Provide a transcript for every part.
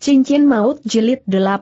Cincin Maut Jilid 18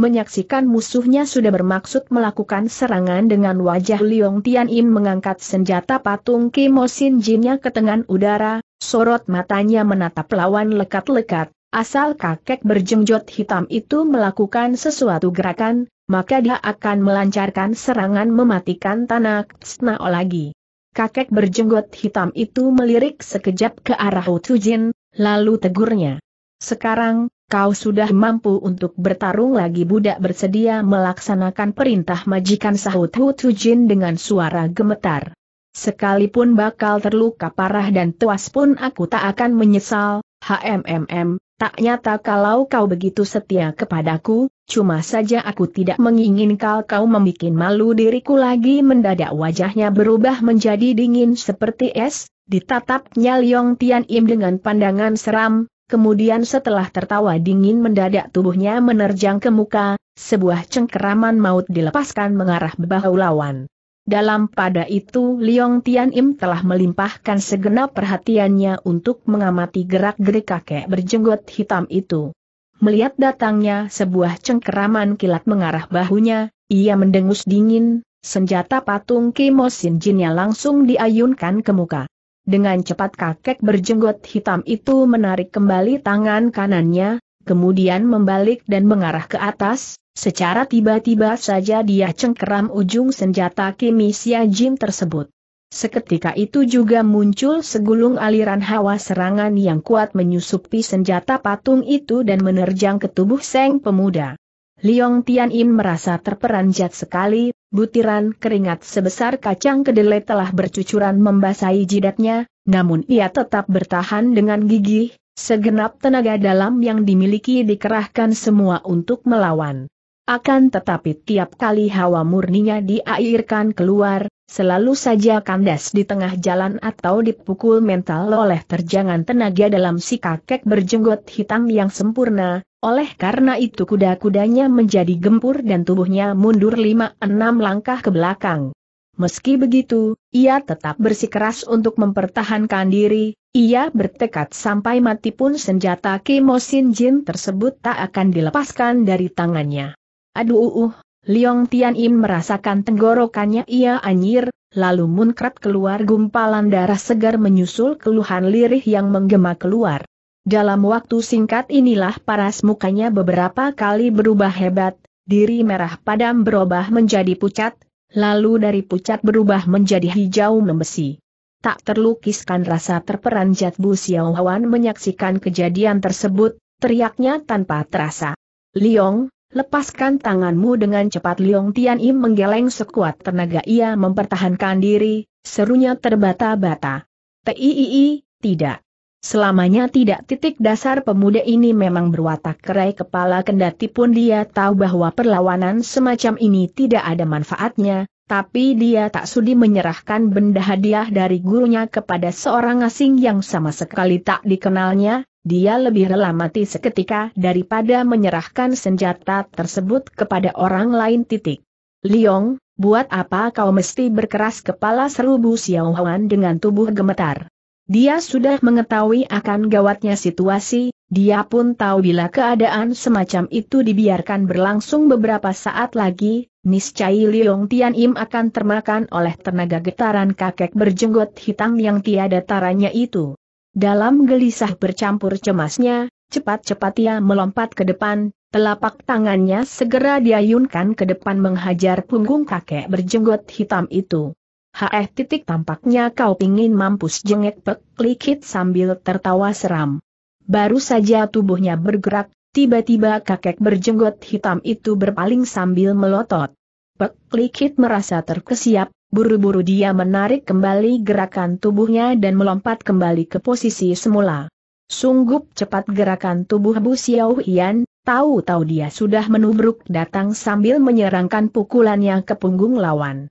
Menyaksikan musuhnya sudah bermaksud melakukan serangan dengan wajah Liong Tian'in mengangkat senjata patung Kimo Jinnya ke tengah udara, sorot matanya menatap lawan lekat-lekat, asal kakek berjenggot hitam itu melakukan sesuatu gerakan, maka dia akan melancarkan serangan mematikan tanah. Snao lagi. Kakek berjenggot hitam itu melirik sekejap ke arah Tujin, lalu tegurnya. Sekarang, kau sudah mampu untuk bertarung lagi budak bersedia melaksanakan perintah majikan sahut Hu Jin dengan suara gemetar. Sekalipun bakal terluka parah dan tuas pun aku tak akan menyesal, HMMM, tak nyata kalau kau begitu setia kepadaku, cuma saja aku tidak menginginkan kau membuat malu diriku lagi mendadak wajahnya berubah menjadi dingin seperti es, ditatapnya Liong Tian Im dengan pandangan seram, Kemudian setelah tertawa dingin mendadak tubuhnya menerjang ke muka, sebuah cengkeraman maut dilepaskan mengarah bahu lawan. Dalam pada itu Liong Tian Im telah melimpahkan segenap perhatiannya untuk mengamati gerak-gerik kakek berjenggot hitam itu. Melihat datangnya sebuah cengkeraman kilat mengarah bahunya, ia mendengus dingin, senjata patung Kimo Jinnya langsung diayunkan ke muka. Dengan cepat kakek berjenggot hitam itu menarik kembali tangan kanannya, kemudian membalik dan mengarah ke atas, secara tiba-tiba saja dia cengkeram ujung senjata kimisia Jim tersebut. Seketika itu juga muncul segulung aliran hawa serangan yang kuat menyusupi senjata patung itu dan menerjang ke tubuh Seng Pemuda. Liong Tian Im merasa terperanjat sekali, butiran keringat sebesar kacang kedelai telah bercucuran membasahi jidatnya, namun ia tetap bertahan dengan gigih, segenap tenaga dalam yang dimiliki dikerahkan semua untuk melawan. Akan tetapi tiap kali hawa murninya diairkan keluar, selalu saja kandas di tengah jalan atau dipukul mental oleh terjangan tenaga dalam si kakek berjenggot hitam yang sempurna, oleh karena itu kuda-kudanya menjadi gempur dan tubuhnya mundur lima enam langkah ke belakang. Meski begitu, ia tetap bersikeras untuk mempertahankan diri, ia bertekad sampai mati pun senjata Kimo Jin tersebut tak akan dilepaskan dari tangannya. Aduh uh, uh Leong Tian Im merasakan tenggorokannya ia anjir, lalu munkrat keluar gumpalan darah segar menyusul keluhan lirih yang menggema keluar. Dalam waktu singkat inilah paras mukanya beberapa kali berubah hebat, diri merah padam berubah menjadi pucat, lalu dari pucat berubah menjadi hijau membesi. Tak terlukiskan rasa terperanjat Bu Xiaohuan menyaksikan kejadian tersebut, teriaknya tanpa terasa. Liong, lepaskan tanganmu dengan cepat Liong Tian menggeleng sekuat tenaga ia mempertahankan diri, serunya terbata-bata. Tiii, tidak. Selamanya tidak titik dasar pemuda ini memang berwatak kerai kepala kendati pun dia tahu bahwa perlawanan semacam ini tidak ada manfaatnya, tapi dia tak sudi menyerahkan benda hadiah dari gurunya kepada seorang asing yang sama sekali tak dikenalnya, dia lebih rela mati seketika daripada menyerahkan senjata tersebut kepada orang lain titik. Liong, buat apa kau mesti berkeras kepala seru Bu Xiaohuan dengan tubuh gemetar? Dia sudah mengetahui akan gawatnya situasi, dia pun tahu bila keadaan semacam itu dibiarkan berlangsung beberapa saat lagi, niscaya Liong Tian Im akan termakan oleh tenaga getaran kakek berjenggot hitam yang tiada taranya itu. Dalam gelisah bercampur cemasnya, cepat-cepat ia melompat ke depan, telapak tangannya segera diayunkan ke depan menghajar punggung kakek berjenggot hitam itu. Haeh titik tampaknya kau ingin mampus jengek pek likit sambil tertawa seram. Baru saja tubuhnya bergerak, tiba-tiba kakek berjenggot hitam itu berpaling sambil melotot. Pek likit merasa terkesiap, buru-buru dia menarik kembali gerakan tubuhnya dan melompat kembali ke posisi semula. Sungguh cepat gerakan tubuh Bu Xiao Hian, tahu-tahu dia sudah menubruk datang sambil menyerangkan pukulannya ke punggung lawan.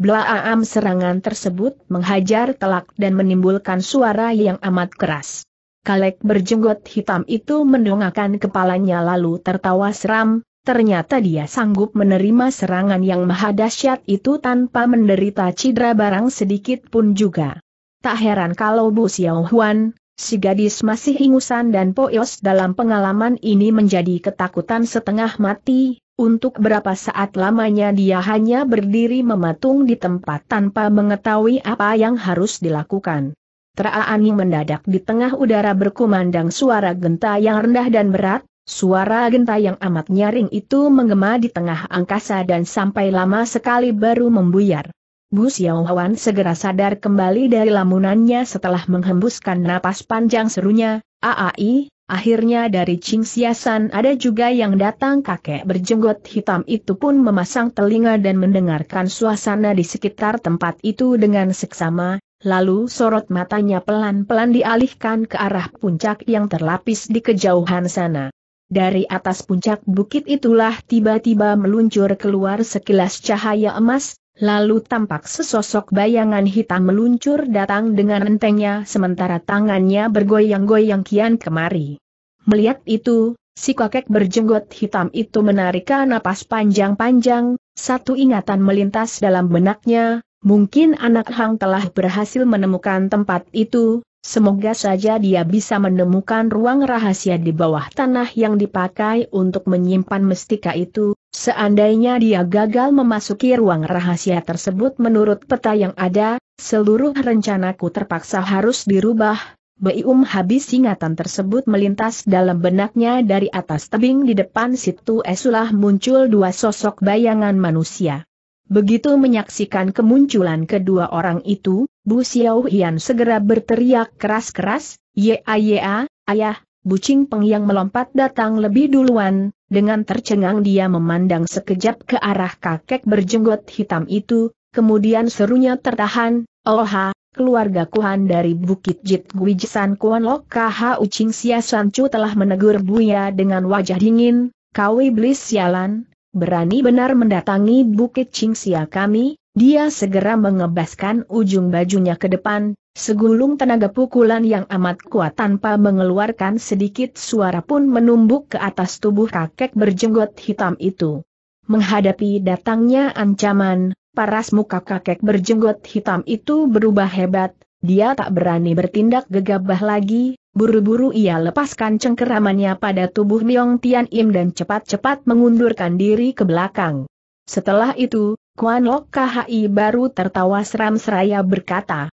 Blaam serangan tersebut menghajar telak dan menimbulkan suara yang amat keras. Kalek berjenggot hitam itu mendongakkan kepalanya lalu tertawa seram, ternyata dia sanggup menerima serangan yang maha dahsyat itu tanpa menderita cedera barang sedikit pun juga. Tak heran kalau Bu Xiao Huan, si gadis masih ingusan dan poyos dalam pengalaman ini menjadi ketakutan setengah mati, untuk berapa saat lamanya dia hanya berdiri mematung di tempat tanpa mengetahui apa yang harus dilakukan. Teraani mendadak di tengah udara berkumandang suara genta yang rendah dan berat, suara genta yang amat nyaring itu menggema di tengah angkasa dan sampai lama sekali baru membuyar. Bu Xiaohuan segera sadar kembali dari lamunannya setelah menghembuskan napas panjang serunya, Aai, Akhirnya dari Siasan ada juga yang datang kakek berjenggot hitam itu pun memasang telinga dan mendengarkan suasana di sekitar tempat itu dengan seksama, lalu sorot matanya pelan-pelan dialihkan ke arah puncak yang terlapis di kejauhan sana. Dari atas puncak bukit itulah tiba-tiba meluncur keluar sekilas cahaya emas, Lalu tampak sesosok bayangan hitam meluncur datang dengan entengnya sementara tangannya bergoyang-goyang kian kemari. Melihat itu, si kakek berjenggot hitam itu menarikan napas panjang-panjang, satu ingatan melintas dalam benaknya, mungkin anak Hang telah berhasil menemukan tempat itu, Semoga saja dia bisa menemukan ruang rahasia di bawah tanah yang dipakai untuk menyimpan mestika itu, seandainya dia gagal memasuki ruang rahasia tersebut menurut peta yang ada, seluruh rencanaku terpaksa harus dirubah, Beium habis ingatan tersebut melintas dalam benaknya dari atas tebing di depan situ esulah muncul dua sosok bayangan manusia. Begitu menyaksikan kemunculan kedua orang itu, Bu Xiao segera berteriak keras-keras, Ya ya, ayah, bucing peng yang melompat datang lebih duluan, dengan tercengang dia memandang sekejap ke arah kakek berjenggot hitam itu, kemudian serunya tertahan, Oha, oh keluarga Kuan dari Bukit Jit Guijisan Kuan Lok Kha Ucing Sia Sancu telah menegur Buya dengan wajah dingin, kau iblis sialan, berani benar mendatangi Bukit Cingsia kami, dia segera mengebaskan ujung bajunya ke depan, segulung tenaga pukulan yang amat kuat tanpa mengeluarkan sedikit suara pun menumbuk ke atas tubuh kakek berjenggot hitam itu. Menghadapi datangnya ancaman, paras muka kakek berjenggot hitam itu berubah hebat, dia tak berani bertindak gegabah lagi, buru-buru ia lepaskan cengkeramannya pada tubuh Myong Tian Im dan cepat-cepat mengundurkan diri ke belakang. Setelah itu, Kuan Lok KHI baru tertawa seram seraya berkata,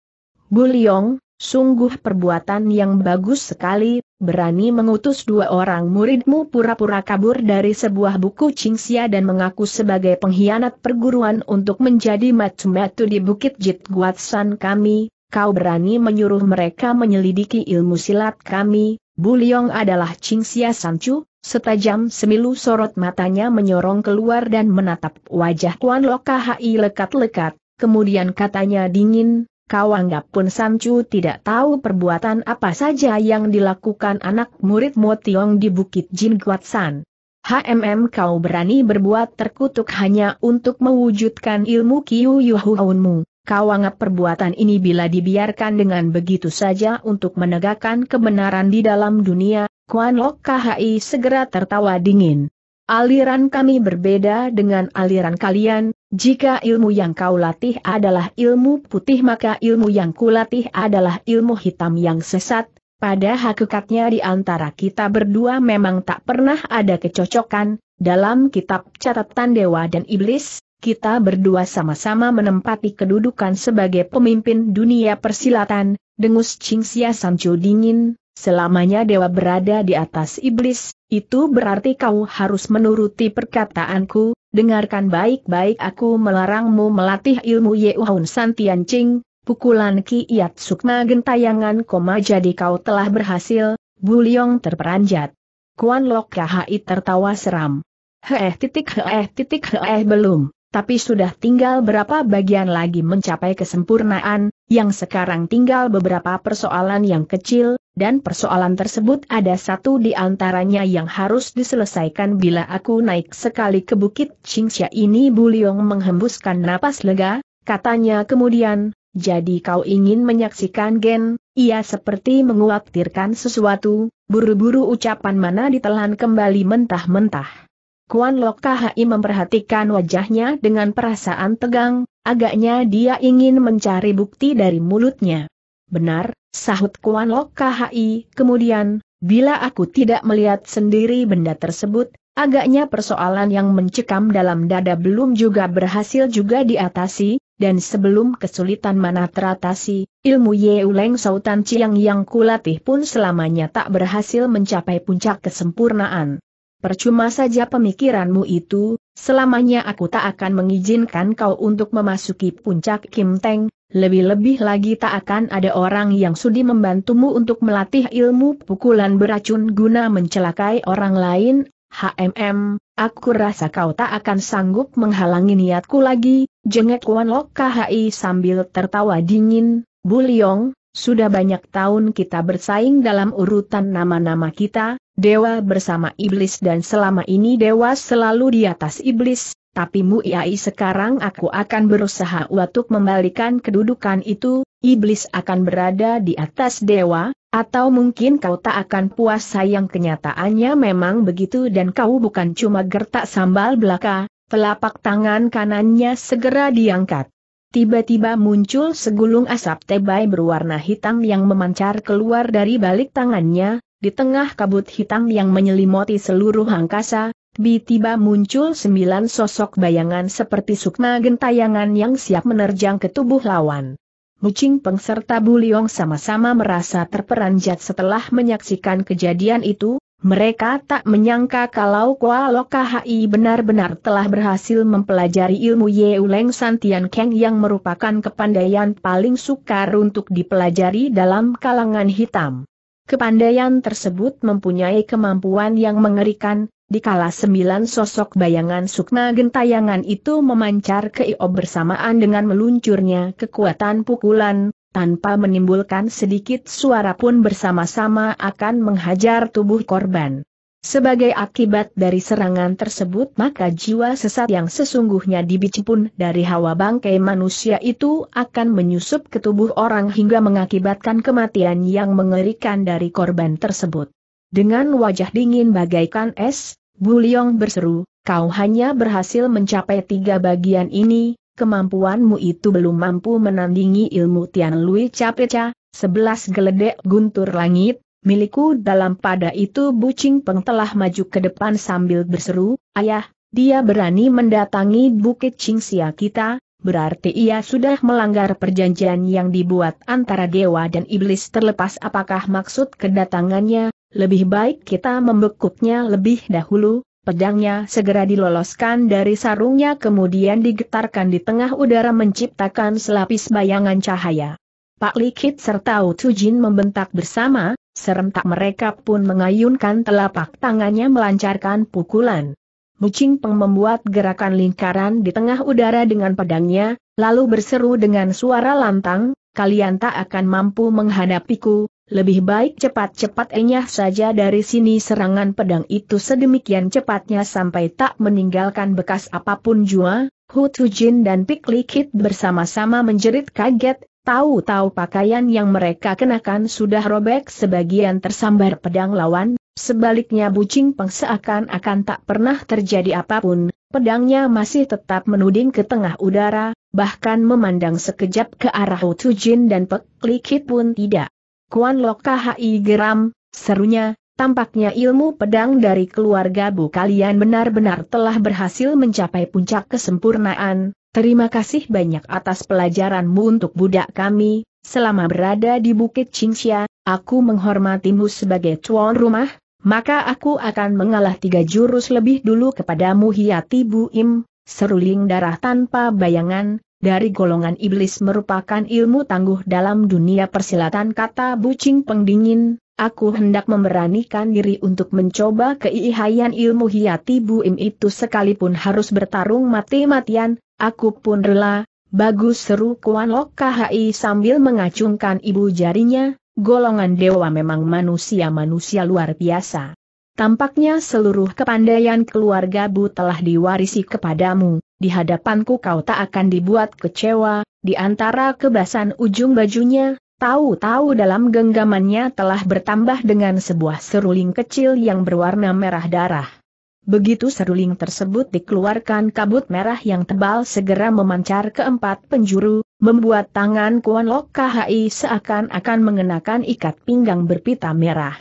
Bu Leong, sungguh perbuatan yang bagus sekali, berani mengutus dua orang muridmu pura-pura kabur dari sebuah buku Cingsia dan mengaku sebagai pengkhianat perguruan untuk menjadi matu-matu di Bukit Jit Guatsan kami, kau berani menyuruh mereka menyelidiki ilmu silat kami, Buliong adalah Cingsia Sancu, setajam semilu sorot matanya menyorong keluar dan menatap wajah Kuan Hai lekat-lekat, kemudian katanya dingin, kau anggap pun Sancu tidak tahu perbuatan apa saja yang dilakukan anak murid Motiong di Bukit Jin San. HMM kau berani berbuat terkutuk hanya untuk mewujudkan ilmu Kiyu Yuhuaunmu. Kau anggap perbuatan ini bila dibiarkan dengan begitu saja untuk menegakkan kebenaran di dalam dunia, Kuan Lok KHI segera tertawa dingin. Aliran kami berbeda dengan aliran kalian, jika ilmu yang kau latih adalah ilmu putih maka ilmu yang kulatih adalah ilmu hitam yang sesat, pada hakikatnya di antara kita berdua memang tak pernah ada kecocokan, dalam kitab catatan Dewa dan Iblis, kita berdua sama-sama menempati kedudukan sebagai pemimpin dunia persilatan, dengus Cingsia Sancho dingin, selamanya dewa berada di atas iblis, itu berarti kau harus menuruti perkataanku, dengarkan baik-baik aku melarangmu melatih ilmu Yehuan Santian Ching, pukulan kiat sukma gentayangan koma jadi kau telah berhasil, Buliong terperanjat. Kuan Lok Kahai tertawa seram. Heh. titik heh. titik heh. belum tapi sudah tinggal berapa bagian lagi mencapai kesempurnaan, yang sekarang tinggal beberapa persoalan yang kecil, dan persoalan tersebut ada satu di antaranya yang harus diselesaikan bila aku naik sekali ke bukit Qingxia ini Buliong menghembuskan napas lega, katanya kemudian, jadi kau ingin menyaksikan Gen, ia seperti mengkhawatirkan sesuatu, buru-buru ucapan mana ditelan kembali mentah-mentah. Kuan Lok Khi memperhatikan wajahnya dengan perasaan tegang, agaknya dia ingin mencari bukti dari mulutnya. Benar, sahut Kuan Lok Khi. kemudian, bila aku tidak melihat sendiri benda tersebut, agaknya persoalan yang mencekam dalam dada belum juga berhasil juga diatasi, dan sebelum kesulitan mana teratasi, ilmu Yeuleng Sautan Chiang yang kulatih pun selamanya tak berhasil mencapai puncak kesempurnaan percuma saja pemikiranmu itu, selamanya aku tak akan mengizinkan kau untuk memasuki puncak Kim Teng, lebih-lebih lagi tak akan ada orang yang sudi membantumu untuk melatih ilmu pukulan beracun guna mencelakai orang lain, HMM, aku rasa kau tak akan sanggup menghalangi niatku lagi, jengek Wan Lok KHI sambil tertawa dingin, Yong, sudah banyak tahun kita bersaing dalam urutan nama-nama kita, Dewa bersama iblis dan selama ini dewa selalu di atas iblis, tapi muiai sekarang aku akan berusaha untuk membalikan kedudukan itu, iblis akan berada di atas dewa, atau mungkin kau tak akan puas sayang kenyataannya memang begitu dan kau bukan cuma gertak sambal belaka, telapak tangan kanannya segera diangkat. Tiba-tiba muncul segulung asap tebai berwarna hitam yang memancar keluar dari balik tangannya, di tengah kabut hitam yang menyelimuti seluruh angkasa, tiba-tiba muncul sembilan sosok bayangan seperti sukma gentayangan yang siap menerjang ke tubuh lawan. Mucing Peng serta Buliong sama-sama merasa terperanjat setelah menyaksikan kejadian itu, mereka tak menyangka kalau Kualoka Hai benar-benar telah berhasil mempelajari ilmu Yeuleng Santian Keng yang merupakan kepandaian paling sukar untuk dipelajari dalam kalangan hitam. Kepandaian tersebut mempunyai kemampuan yang mengerikan, dikala sembilan sosok bayangan sukma gentayangan itu memancar ke Io bersamaan dengan meluncurnya kekuatan pukulan, tanpa menimbulkan sedikit suara pun bersama-sama akan menghajar tubuh korban. Sebagai akibat dari serangan tersebut maka jiwa sesat yang sesungguhnya pun dari hawa bangkai manusia itu akan menyusup ke tubuh orang hingga mengakibatkan kematian yang mengerikan dari korban tersebut. Dengan wajah dingin bagaikan es, Buliong berseru, kau hanya berhasil mencapai tiga bagian ini, kemampuanmu itu belum mampu menandingi ilmu Tian Lui Capeca, sebelas geledek guntur langit, milikku dalam pada itu Bucing Peng telah maju ke depan sambil berseru, Ayah, dia berani mendatangi Bukit Qingxia kita, berarti ia sudah melanggar perjanjian yang dibuat antara dewa dan iblis terlepas apakah maksud kedatangannya, lebih baik kita membekuknya lebih dahulu, pedangnya segera diloloskan dari sarungnya kemudian digetarkan di tengah udara menciptakan selapis bayangan cahaya. Pak Likit serta Jin membentak bersama, Serentak mereka pun mengayunkan telapak tangannya melancarkan pukulan. Mucing Peng membuat gerakan lingkaran di tengah udara dengan pedangnya, lalu berseru dengan suara lantang, kalian tak akan mampu menghadapiku, lebih baik cepat-cepat enyah saja dari sini serangan pedang itu sedemikian cepatnya sampai tak meninggalkan bekas apapun jua, Hu Tujin dan Likit bersama-sama menjerit kaget, Tahu-tahu pakaian yang mereka kenakan sudah robek sebagian tersambar pedang lawan, sebaliknya bucing pengseakan akan tak pernah terjadi apapun, pedangnya masih tetap menuding ke tengah udara, bahkan memandang sekejap ke arah Tujin dan Pek pun tidak. Kuan Loka Hai geram, serunya, tampaknya ilmu pedang dari keluarga Bu kalian benar-benar telah berhasil mencapai puncak kesempurnaan, Terima kasih banyak atas pelajaranmu untuk budak kami, selama berada di Bukit Cingsia, aku menghormatimu sebagai tuan rumah, maka aku akan mengalah tiga jurus lebih dulu kepadamu Hiati Buim, seruling darah tanpa bayangan, dari golongan iblis merupakan ilmu tangguh dalam dunia persilatan kata bucing pengdingin, aku hendak memberanikan diri untuk mencoba keihayan ilmu Hiati Buim itu sekalipun harus bertarung mati-matian, Aku pun rela, bagus seru Kuan Lok KHI sambil mengacungkan ibu jarinya, golongan dewa memang manusia-manusia luar biasa. Tampaknya seluruh kepandaian keluarga Bu telah diwarisi kepadamu, di hadapanku kau tak akan dibuat kecewa, di antara kebasan ujung bajunya, Tahu-tahu dalam genggamannya telah bertambah dengan sebuah seruling kecil yang berwarna merah darah. Begitu seruling tersebut dikeluarkan kabut merah yang tebal segera memancar ke empat penjuru, membuat tangan Kuan Lok KHI seakan-akan mengenakan ikat pinggang berpita merah.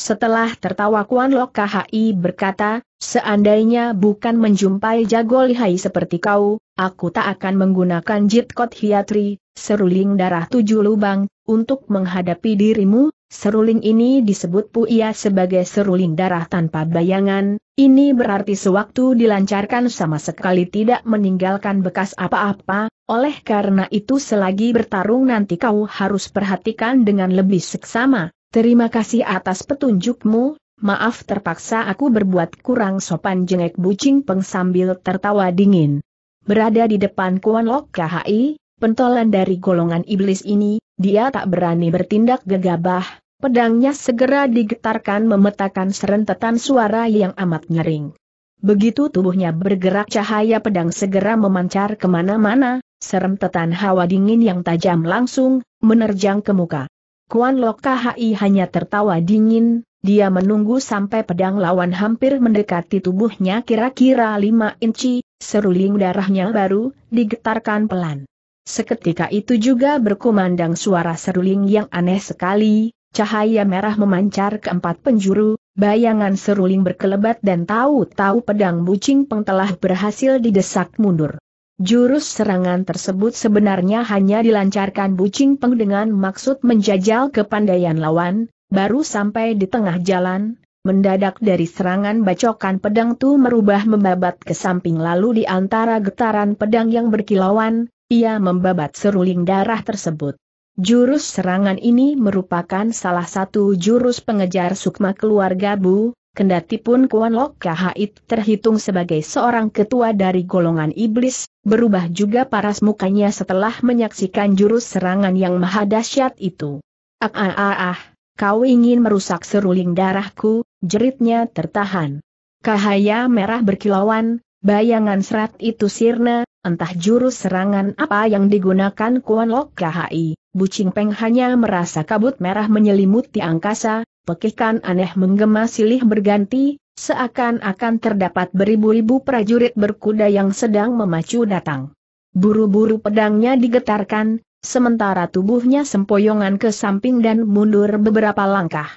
Setelah tertawa Kuan Lok KHI berkata, seandainya bukan menjumpai jago lihai seperti kau, aku tak akan menggunakan jitkot hiatri, seruling darah tujuh lubang, untuk menghadapi dirimu, Seruling ini disebut Puia sebagai seruling darah tanpa bayangan, ini berarti sewaktu dilancarkan sama sekali tidak meninggalkan bekas apa-apa, oleh karena itu selagi bertarung nanti kau harus perhatikan dengan lebih seksama, terima kasih atas petunjukmu, maaf terpaksa aku berbuat kurang sopan jengek bucing peng sambil tertawa dingin. Berada di depan Kuan Lok KHI, pentolan dari golongan iblis ini, dia tak berani bertindak gegabah, pedangnya segera digetarkan memetakan serentetan suara yang amat nyering. Begitu tubuhnya bergerak cahaya pedang segera memancar kemana-mana, serentetan hawa dingin yang tajam langsung, menerjang ke muka. Kuan Lok Hai hanya tertawa dingin, dia menunggu sampai pedang lawan hampir mendekati tubuhnya kira-kira 5 inci, seruling darahnya baru, digetarkan pelan. Seketika itu juga berkumandang suara seruling yang aneh sekali, cahaya merah memancar ke empat penjuru, bayangan seruling berkelebat dan tahu-tahu pedang bucing pengtelah berhasil didesak mundur. Jurus serangan tersebut sebenarnya hanya dilancarkan Bucing Peng dengan maksud menjajal kepandaian lawan, baru sampai di tengah jalan, mendadak dari serangan bacokan pedang tu merubah membabat ke samping lalu di antara getaran pedang yang berkilauan, ia membabat seruling darah tersebut. Jurus serangan ini merupakan salah satu jurus pengejar sukma keluarga Bu, kendati pun Kuan Lok Kahait terhitung sebagai seorang ketua dari golongan iblis, berubah juga paras mukanya setelah menyaksikan jurus serangan yang maha dahsyat itu. Ah ah ah ah, kau ingin merusak seruling darahku, jeritnya tertahan. Kahaya merah berkilauan, bayangan serat itu sirna, Entah jurus serangan apa yang digunakan Kuan Lok Khi, Bucing Peng hanya merasa kabut merah menyelimuti angkasa, pekikan aneh menggema silih berganti, seakan-akan terdapat beribu-ribu prajurit berkuda yang sedang memacu datang. Buru-buru pedangnya digetarkan, sementara tubuhnya sempoyongan ke samping dan mundur beberapa langkah.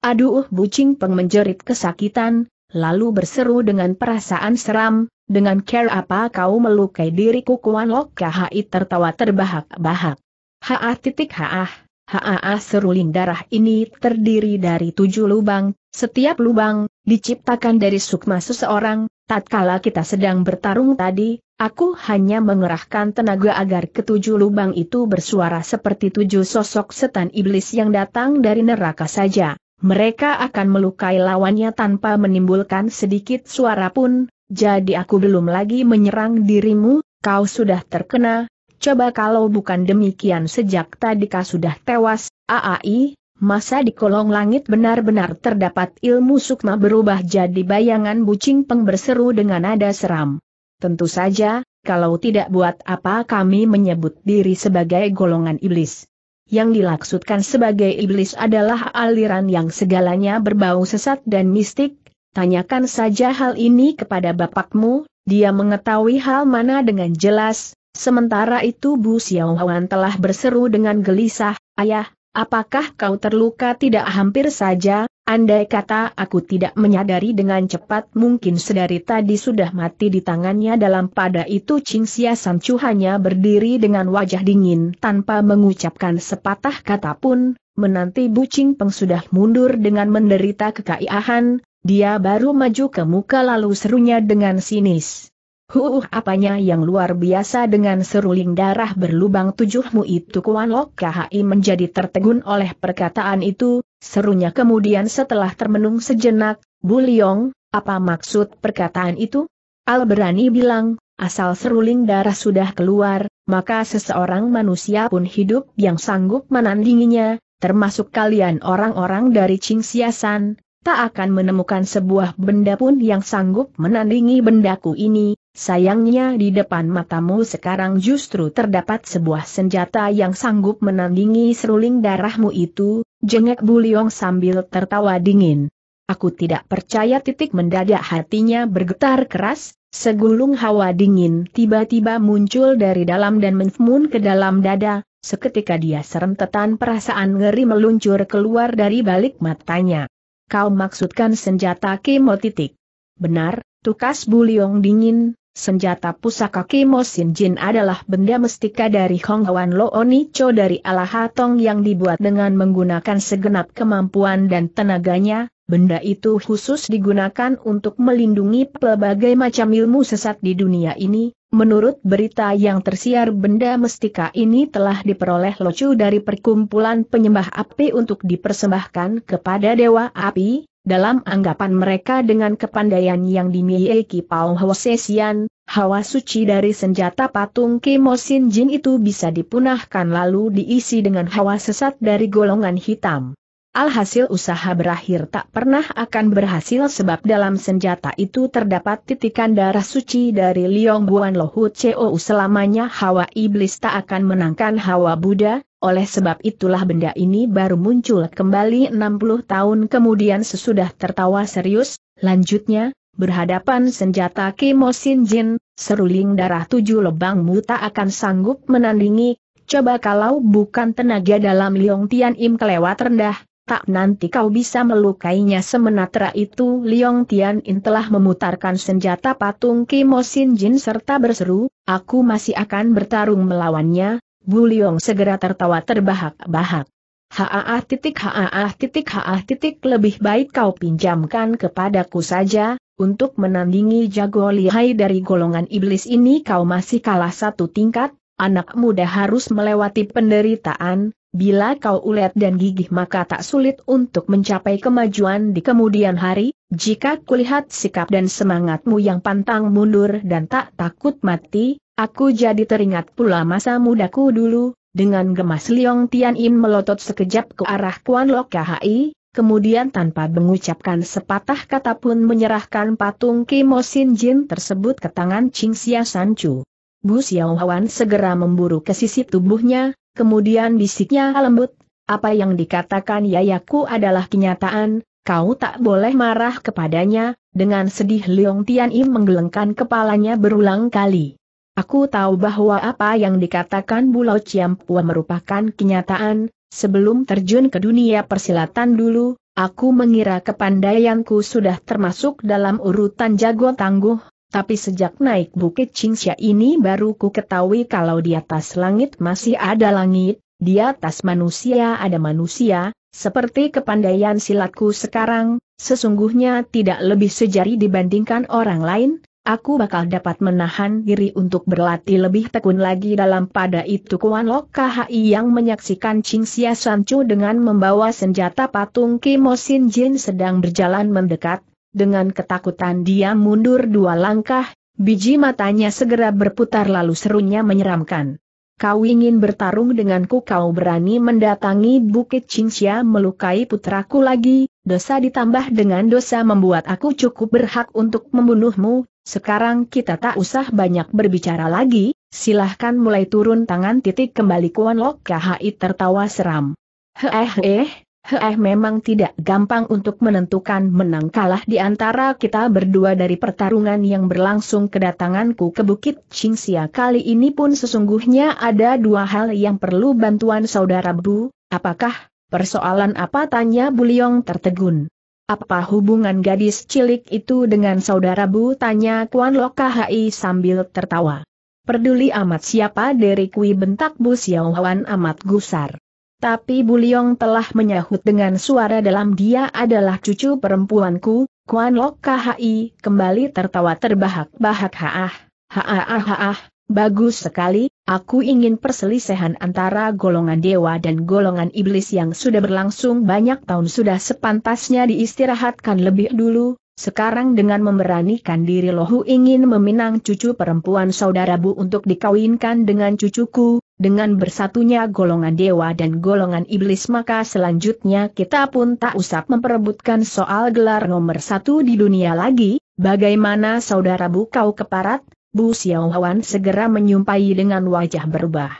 Aduh bucing peng menjerit kesakitan, lalu berseru dengan perasaan seram, dengan care apa kau melukai diriku Kuan Lok KHI tertawa terbahak-bahak. Haah titik haah, haah seruling darah ini terdiri dari tujuh lubang, setiap lubang, diciptakan dari sukma seseorang, tatkala kita sedang bertarung tadi, aku hanya mengerahkan tenaga agar ketujuh lubang itu bersuara seperti tujuh sosok setan iblis yang datang dari neraka saja. Mereka akan melukai lawannya tanpa menimbulkan sedikit suara pun, jadi aku belum lagi menyerang dirimu, kau sudah terkena, coba kalau bukan demikian sejak tadi kau sudah tewas, aai, masa di kolong langit benar-benar terdapat ilmu sukma berubah jadi bayangan bucing peng berseru dengan nada seram. Tentu saja, kalau tidak buat apa kami menyebut diri sebagai golongan iblis. Yang dilaksudkan sebagai iblis adalah aliran yang segalanya berbau sesat dan mistik, Tanyakan saja hal ini kepada bapakmu, dia mengetahui hal mana dengan jelas, sementara itu Bu Xiaohuan telah berseru dengan gelisah, Ayah, apakah kau terluka tidak hampir saja, andai kata aku tidak menyadari dengan cepat mungkin sedari tadi sudah mati di tangannya dalam pada itu Ching Xia Sanchu hanya berdiri dengan wajah dingin tanpa mengucapkan sepatah kata pun, menanti Bu Ching Peng sudah mundur dengan menderita kekaiahan, dia baru maju ke muka lalu serunya dengan sinis. Huh apanya yang luar biasa dengan seruling darah berlubang tujuhmu itu Kuan Lok KHI menjadi tertegun oleh perkataan itu, serunya kemudian setelah termenung sejenak, Buliong, apa maksud perkataan itu? Al berani bilang, asal seruling darah sudah keluar, maka seseorang manusia pun hidup yang sanggup menandinginya, termasuk kalian orang-orang dari Siasan, tak akan menemukan sebuah benda pun yang sanggup menandingi bendaku ini, sayangnya di depan matamu sekarang justru terdapat sebuah senjata yang sanggup menandingi seruling darahmu itu, jengek Buliong sambil tertawa dingin. Aku tidak percaya titik mendadak hatinya bergetar keras, segulung hawa dingin tiba-tiba muncul dari dalam dan menfmun ke dalam dada, seketika dia serentetan perasaan ngeri meluncur keluar dari balik matanya kau maksudkan senjata kemo titik. Benar, tukas buliong dingin, senjata pusaka kemo sinjin adalah benda mestika dari Hong Hwan Lo dari dari Alahatong yang dibuat dengan menggunakan segenap kemampuan dan tenaganya, Benda itu khusus digunakan untuk melindungi pelbagai macam ilmu sesat di dunia ini. Menurut berita yang tersiar benda mestika ini telah diperoleh locu dari perkumpulan penyembah api untuk dipersembahkan kepada Dewa Api, dalam anggapan mereka dengan kepandaian yang dimiliki Pao Hwasesian, hawa suci dari senjata patung Kemosin Jin itu bisa dipunahkan lalu diisi dengan hawa sesat dari golongan hitam. Alhasil usaha berakhir tak pernah akan berhasil sebab dalam senjata itu terdapat titikan darah suci dari Liong Buan Lohu Co selamanya hawa iblis tak akan menangkan hawa Buddha, oleh sebab itulah benda ini baru muncul kembali 60 tahun kemudian sesudah tertawa serius, lanjutnya, berhadapan senjata Kimo Jin, seruling darah tujuh lubangmu tak akan sanggup menandingi, coba kalau bukan tenaga dalam Liong Tian Im kelewat rendah, tak nanti kau bisa melukainya semenatra itu Liong Tian In telah memutarkan senjata patung Kimo Sin Jin serta berseru, aku masih akan bertarung melawannya, Bu Liong segera tertawa terbahak-bahak. Haa titik haa titik haa titik lebih baik kau pinjamkan kepadaku saja, untuk menandingi jago lihai dari golongan iblis ini kau masih kalah satu tingkat, anak muda harus melewati penderitaan, Bila kau ulet dan gigih maka tak sulit untuk mencapai kemajuan di kemudian hari, jika kulihat sikap dan semangatmu yang pantang mundur dan tak takut mati, aku jadi teringat pula masa mudaku dulu, dengan gemas Liong Tian In melotot sekejap ke arah Kuan Lok KHI, kemudian tanpa mengucapkan sepatah kata pun menyerahkan patung Kimo Sin Jin tersebut ke tangan Ching Xia San Chu. Bu Xiao segera memburu ke sisi tubuhnya, kemudian bisiknya lembut, apa yang dikatakan Yayaku adalah kenyataan, kau tak boleh marah kepadanya, dengan sedih Leong Tian Im menggelengkan kepalanya berulang kali. Aku tahu bahwa apa yang dikatakan Bulau Ciampua merupakan kenyataan, sebelum terjun ke dunia persilatan dulu, aku mengira kepandaianku sudah termasuk dalam urutan jago tangguh, tapi sejak naik bukit Cingsia ini baru ku ketahui kalau di atas langit masih ada langit, di atas manusia ada manusia, seperti kepandaian silatku sekarang, sesungguhnya tidak lebih sejari dibandingkan orang lain, aku bakal dapat menahan diri untuk berlatih lebih tekun lagi dalam pada itu Kuan Lok KHI yang menyaksikan Cingsia Sancu dengan membawa senjata patung Kimo Sin Jin sedang berjalan mendekat, dengan ketakutan dia mundur dua langkah, biji matanya segera berputar lalu serunya menyeramkan. Kau ingin bertarung denganku kau berani mendatangi Bukit Chinsia melukai putraku lagi, dosa ditambah dengan dosa membuat aku cukup berhak untuk membunuhmu, sekarang kita tak usah banyak berbicara lagi, silahkan mulai turun tangan titik kembali Kuan Lok KHI tertawa seram. Heh eh. eh. Heh memang tidak gampang untuk menentukan menang kalah di antara kita berdua dari pertarungan yang berlangsung kedatanganku ke Bukit Cingsia kali ini pun sesungguhnya ada dua hal yang perlu bantuan saudara Bu, apakah, persoalan apa tanya Buliong tertegun. Apa hubungan gadis cilik itu dengan saudara Bu tanya Kuan Lokahai sambil tertawa. Peduli amat siapa dari kui bentak Bu Xiaohuan amat gusar. Tapi Buliong telah menyahut dengan suara dalam dia adalah cucu perempuanku, Kuan Lok KHI kembali tertawa terbahak-bahak haah, haah ah, haah, bagus sekali, aku ingin perselisihan antara golongan dewa dan golongan iblis yang sudah berlangsung banyak tahun sudah sepantasnya diistirahatkan lebih dulu, sekarang dengan memberanikan diri Lohu ingin meminang cucu perempuan saudara Bu untuk dikawinkan dengan cucuku, dengan bersatunya golongan dewa dan golongan iblis maka selanjutnya kita pun tak usah memperebutkan soal gelar nomor satu di dunia lagi, bagaimana saudara bukau keparat, Bu Xiaohuan segera menyumpai dengan wajah berubah.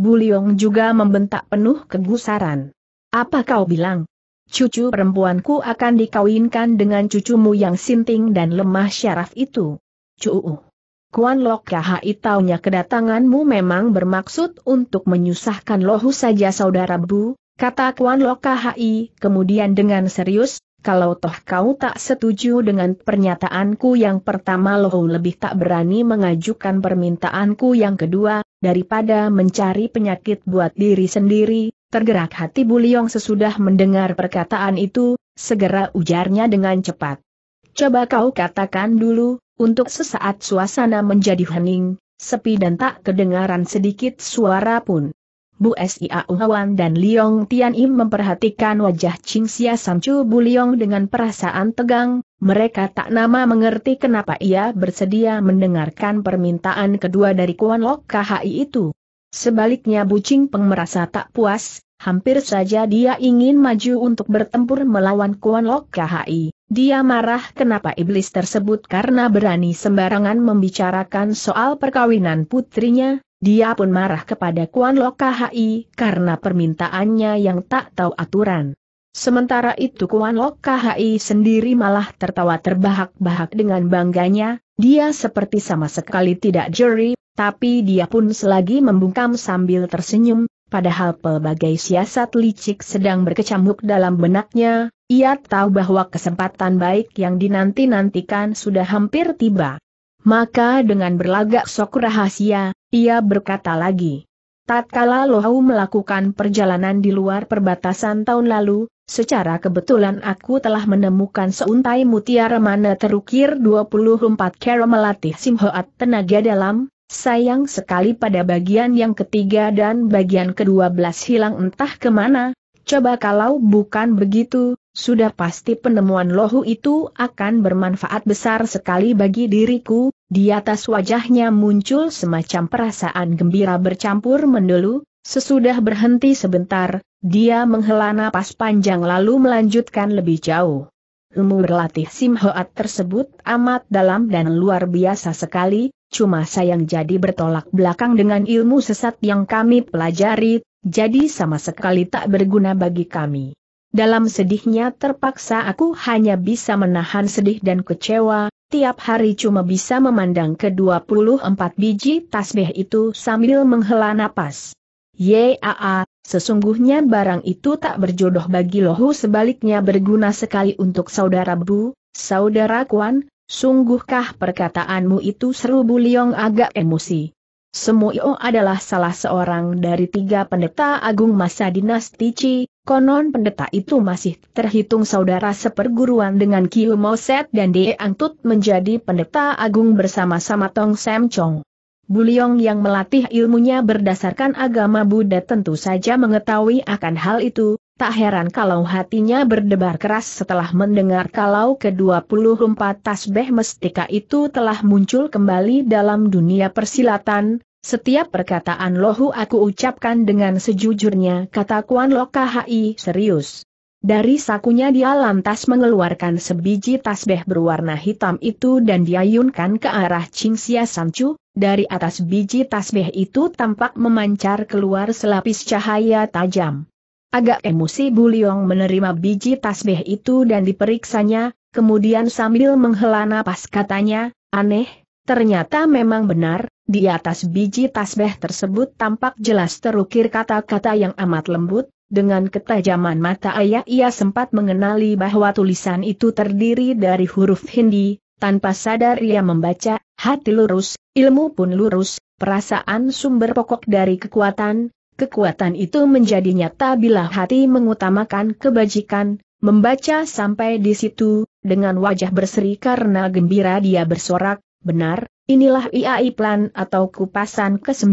Bu Liong juga membentak penuh kegusaran. Apa kau bilang? Cucu perempuanku akan dikawinkan dengan cucumu yang sinting dan lemah syaraf itu. Cuuh. Kuan Lok Kahai taunya kedatanganmu memang bermaksud untuk menyusahkan lohu saja saudara Bu, kata Kuan Lok Kahai kemudian dengan serius, kalau toh kau tak setuju dengan pernyataanku yang pertama lohu lebih tak berani mengajukan permintaanku yang kedua, daripada mencari penyakit buat diri sendiri, tergerak hati Buliong sesudah mendengar perkataan itu, segera ujarnya dengan cepat. Coba kau katakan dulu, untuk sesaat suasana menjadi hening, sepi dan tak kedengaran sedikit suara pun. Bu Sia Uhawan dan Liong Tian Im memperhatikan wajah Ching Sia Samcu Bu Liong dengan perasaan tegang, mereka tak nama mengerti kenapa ia bersedia mendengarkan permintaan kedua dari Kuan Lok KHI itu. Sebaliknya Bu Ching Peng merasa tak puas, hampir saja dia ingin maju untuk bertempur melawan Kuan Lok KHI. Dia marah kenapa iblis tersebut karena berani sembarangan membicarakan soal perkawinan putrinya, dia pun marah kepada Kuan Lokahai karena permintaannya yang tak tahu aturan. Sementara itu Kuan Lokahai sendiri malah tertawa terbahak-bahak dengan bangganya, dia seperti sama sekali tidak jeri, tapi dia pun selagi membungkam sambil tersenyum, padahal pelbagai siasat licik sedang berkecamuk dalam benaknya, ia tahu bahwa kesempatan baik yang dinanti-nantikan sudah hampir tiba. Maka dengan berlagak sok rahasia, ia berkata lagi. Tatkala Lohau melakukan perjalanan di luar perbatasan tahun lalu, secara kebetulan aku telah menemukan seuntai mutiara mana terukir 24 kera melatih Simhoat tenaga dalam, sayang sekali pada bagian yang ketiga dan bagian kedua belas hilang entah kemana, coba kalau bukan begitu, sudah pasti penemuan lohu itu akan bermanfaat besar sekali bagi diriku, di atas wajahnya muncul semacam perasaan gembira bercampur mendelu, sesudah berhenti sebentar, dia menghela napas panjang lalu melanjutkan lebih jauh. Ilmu berlatih Simhoat tersebut amat dalam dan luar biasa sekali, cuma sayang jadi bertolak belakang dengan ilmu sesat yang kami pelajari, jadi sama sekali tak berguna bagi kami. Dalam sedihnya terpaksa aku hanya bisa menahan sedih dan kecewa, tiap hari cuma bisa memandang ke 24 biji tasbih itu sambil menghela napas. Yaa, sesungguhnya barang itu tak berjodoh bagi lohu sebaliknya berguna sekali untuk saudara Bu, saudara Kuan, sungguhkah perkataanmu itu seru bu Liong agak emosi. Semuio adalah salah seorang dari tiga pendeta agung masa dinasti Ci, Konon pendeta itu masih terhitung saudara seperguruan dengan Kiu Moset dan Dee Angtut menjadi pendeta agung bersama-sama Tong Sam Chong. Buliong yang melatih ilmunya berdasarkan agama Buddha tentu saja mengetahui akan hal itu, tak heran kalau hatinya berdebar keras setelah mendengar kalau ke-24 tasbih mestika itu telah muncul kembali dalam dunia persilatan, setiap perkataan lohu aku ucapkan dengan sejujurnya kata Kuan Loka Hai. serius. Dari sakunya dia lantas mengeluarkan sebiji tasbeh berwarna hitam itu dan diayunkan ke arah Cingsia Samcu, dari atas biji tasbeh itu tampak memancar keluar selapis cahaya tajam. Agak emosi Buliong menerima biji tasbeh itu dan diperiksanya, kemudian sambil menghela napas katanya, aneh, Ternyata memang benar, di atas biji tasbih tersebut tampak jelas terukir kata-kata yang amat lembut, dengan ketajaman mata ayah ia sempat mengenali bahwa tulisan itu terdiri dari huruf Hindi, tanpa sadar ia membaca, hati lurus, ilmu pun lurus, perasaan sumber pokok dari kekuatan, kekuatan itu menjadi nyata bila hati mengutamakan kebajikan, membaca sampai di situ, dengan wajah berseri karena gembira dia bersorak, Benar, inilah IAI plan atau kupasan ke-9,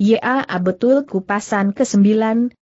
YA betul kupasan ke-9,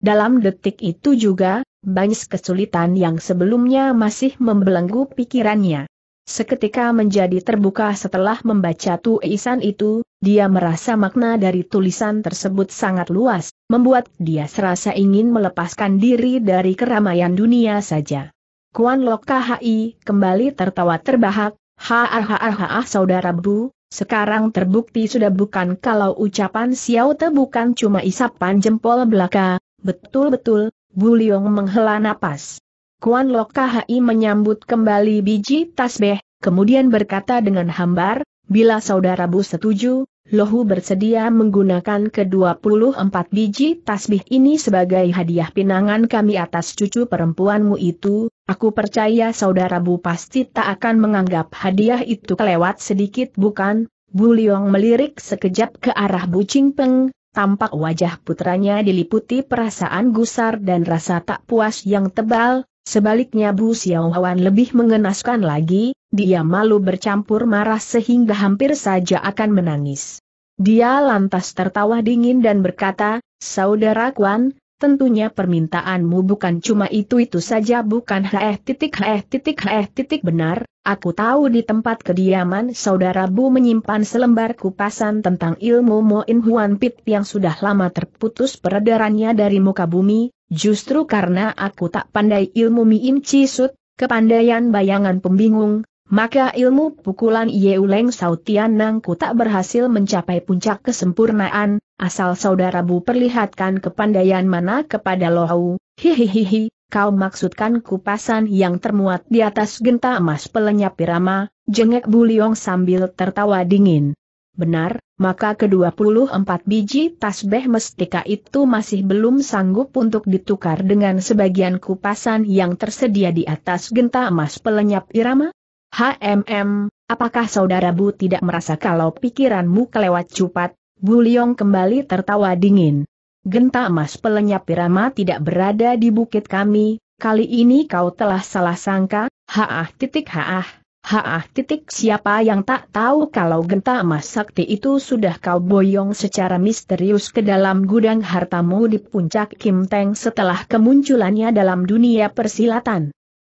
dalam detik itu juga, banyak kesulitan yang sebelumnya masih membelenggu pikirannya. Seketika menjadi terbuka setelah membaca tulisan itu, dia merasa makna dari tulisan tersebut sangat luas, membuat dia serasa ingin melepaskan diri dari keramaian dunia saja. Kuan Lok KHI kembali tertawa terbahak, Hahaha haar ah saudara Bu, sekarang terbukti sudah bukan kalau ucapan Xiao Te bukan cuma isapan jempol belaka, betul-betul, Bu Liong menghela napas. Kuan Lok Khai menyambut kembali biji tasbih, kemudian berkata dengan hambar, bila saudara Bu setuju, Lohu bersedia menggunakan ke-24 biji tasbih ini sebagai hadiah pinangan kami atas cucu perempuanmu itu, aku percaya saudara Bu pasti tak akan menganggap hadiah itu kelewat sedikit bukan? Bu Liong melirik sekejap ke arah Bu Ching Peng, tampak wajah putranya diliputi perasaan gusar dan rasa tak puas yang tebal, sebaliknya Bu Xiaohuan lebih mengenaskan lagi, dia malu bercampur marah sehingga hampir saja akan menangis. Dia lantas tertawa dingin dan berkata, Saudara Kwan, tentunya permintaanmu bukan cuma itu-itu saja bukan heh titik heh titik heh titik benar, aku tahu di tempat kediaman saudara Bu menyimpan selembar kupasan tentang ilmu Moin Huan Pit yang sudah lama terputus peredarannya dari muka bumi, justru karena aku tak pandai ilmu Miin Cisut, kepandaian bayangan pembingung, maka ilmu pukulan Yeuleng Sautian Nangku tak berhasil mencapai puncak kesempurnaan, asal saudara Bu perlihatkan kepandaian mana kepada Lohau, hihihihi, kau maksudkan kupasan yang termuat di atas genta emas pelenyap pirama, jengek Bu Liong sambil tertawa dingin. Benar, maka ke-24 biji tasbeh mestika itu masih belum sanggup untuk ditukar dengan sebagian kupasan yang tersedia di atas genta emas pelenyap irama? HMM, apakah saudara Bu tidak merasa kalau pikiranmu kelewat cupat? Bu Liong kembali tertawa dingin. Genta emas pelenyap Pirama tidak berada di bukit kami, kali ini kau telah salah sangka, haah titik haah, haah titik siapa yang tak tahu kalau genta emas sakti itu sudah kau boyong secara misterius ke dalam gudang hartamu di puncak Kim Teng setelah kemunculannya dalam dunia persilatan.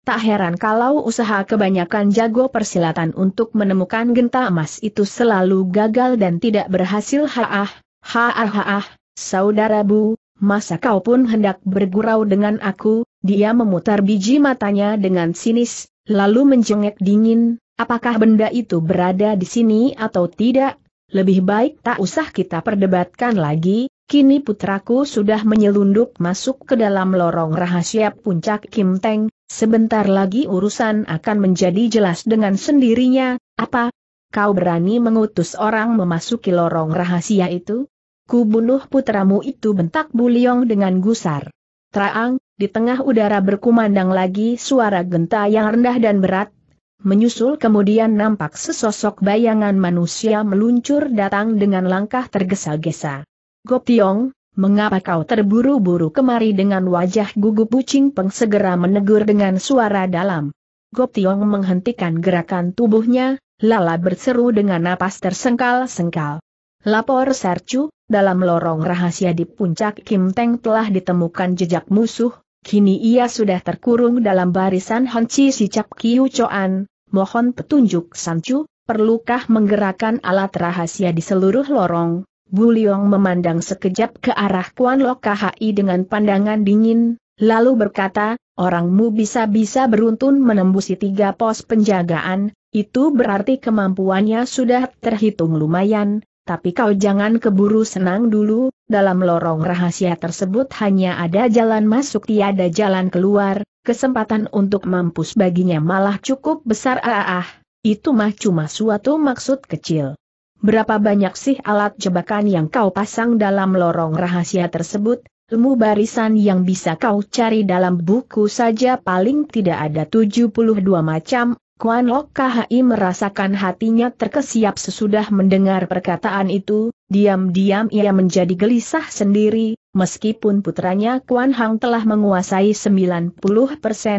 Tak heran kalau usaha kebanyakan jago persilatan untuk menemukan genta emas itu selalu gagal dan tidak berhasil haah, ha haah, saudara bu, masa kau pun hendak bergurau dengan aku, dia memutar biji matanya dengan sinis, lalu menjengek dingin, apakah benda itu berada di sini atau tidak, lebih baik tak usah kita perdebatkan lagi, Kini putraku sudah menyelundup masuk ke dalam lorong rahasia puncak Kim Teng, sebentar lagi urusan akan menjadi jelas dengan sendirinya, apa? Kau berani mengutus orang memasuki lorong rahasia itu? Kubunuh putramu itu bentak Buliong dengan gusar. Traang, di tengah udara berkumandang lagi suara genta yang rendah dan berat, Menyusul kemudian nampak sesosok bayangan manusia meluncur datang dengan langkah tergesa-gesa. Gotiong, mengapa kau terburu-buru kemari dengan wajah gugup Bucing Peng segera menegur dengan suara dalam. Gotiong menghentikan gerakan tubuhnya, Lala berseru dengan napas tersengkal-sengkal. Lapor Sarcu, dalam lorong rahasia di puncak Kim Teng telah ditemukan jejak musuh, kini ia sudah terkurung dalam barisan Si Cap Kiu Choan, mohon petunjuk Sancu, perlukah menggerakkan alat rahasia di seluruh lorong, Bu Liong memandang sekejap ke arah Kuan Lok KHI dengan pandangan dingin, lalu berkata, orangmu bisa-bisa beruntun menembusi tiga pos penjagaan, itu berarti kemampuannya sudah terhitung lumayan, tapi kau jangan keburu senang dulu, dalam lorong rahasia tersebut hanya ada jalan masuk tiada jalan keluar, kesempatan untuk mampus baginya malah cukup besar ah ah, ah itu mah cuma suatu maksud kecil. Berapa banyak sih alat jebakan yang kau pasang dalam lorong rahasia tersebut? Ilmu barisan yang bisa kau cari dalam buku saja paling tidak ada 72 macam. Kuan Lok KHI merasakan hatinya terkesiap sesudah mendengar perkataan itu, diam-diam ia menjadi gelisah sendiri, meskipun putranya Kuan Hang telah menguasai 90%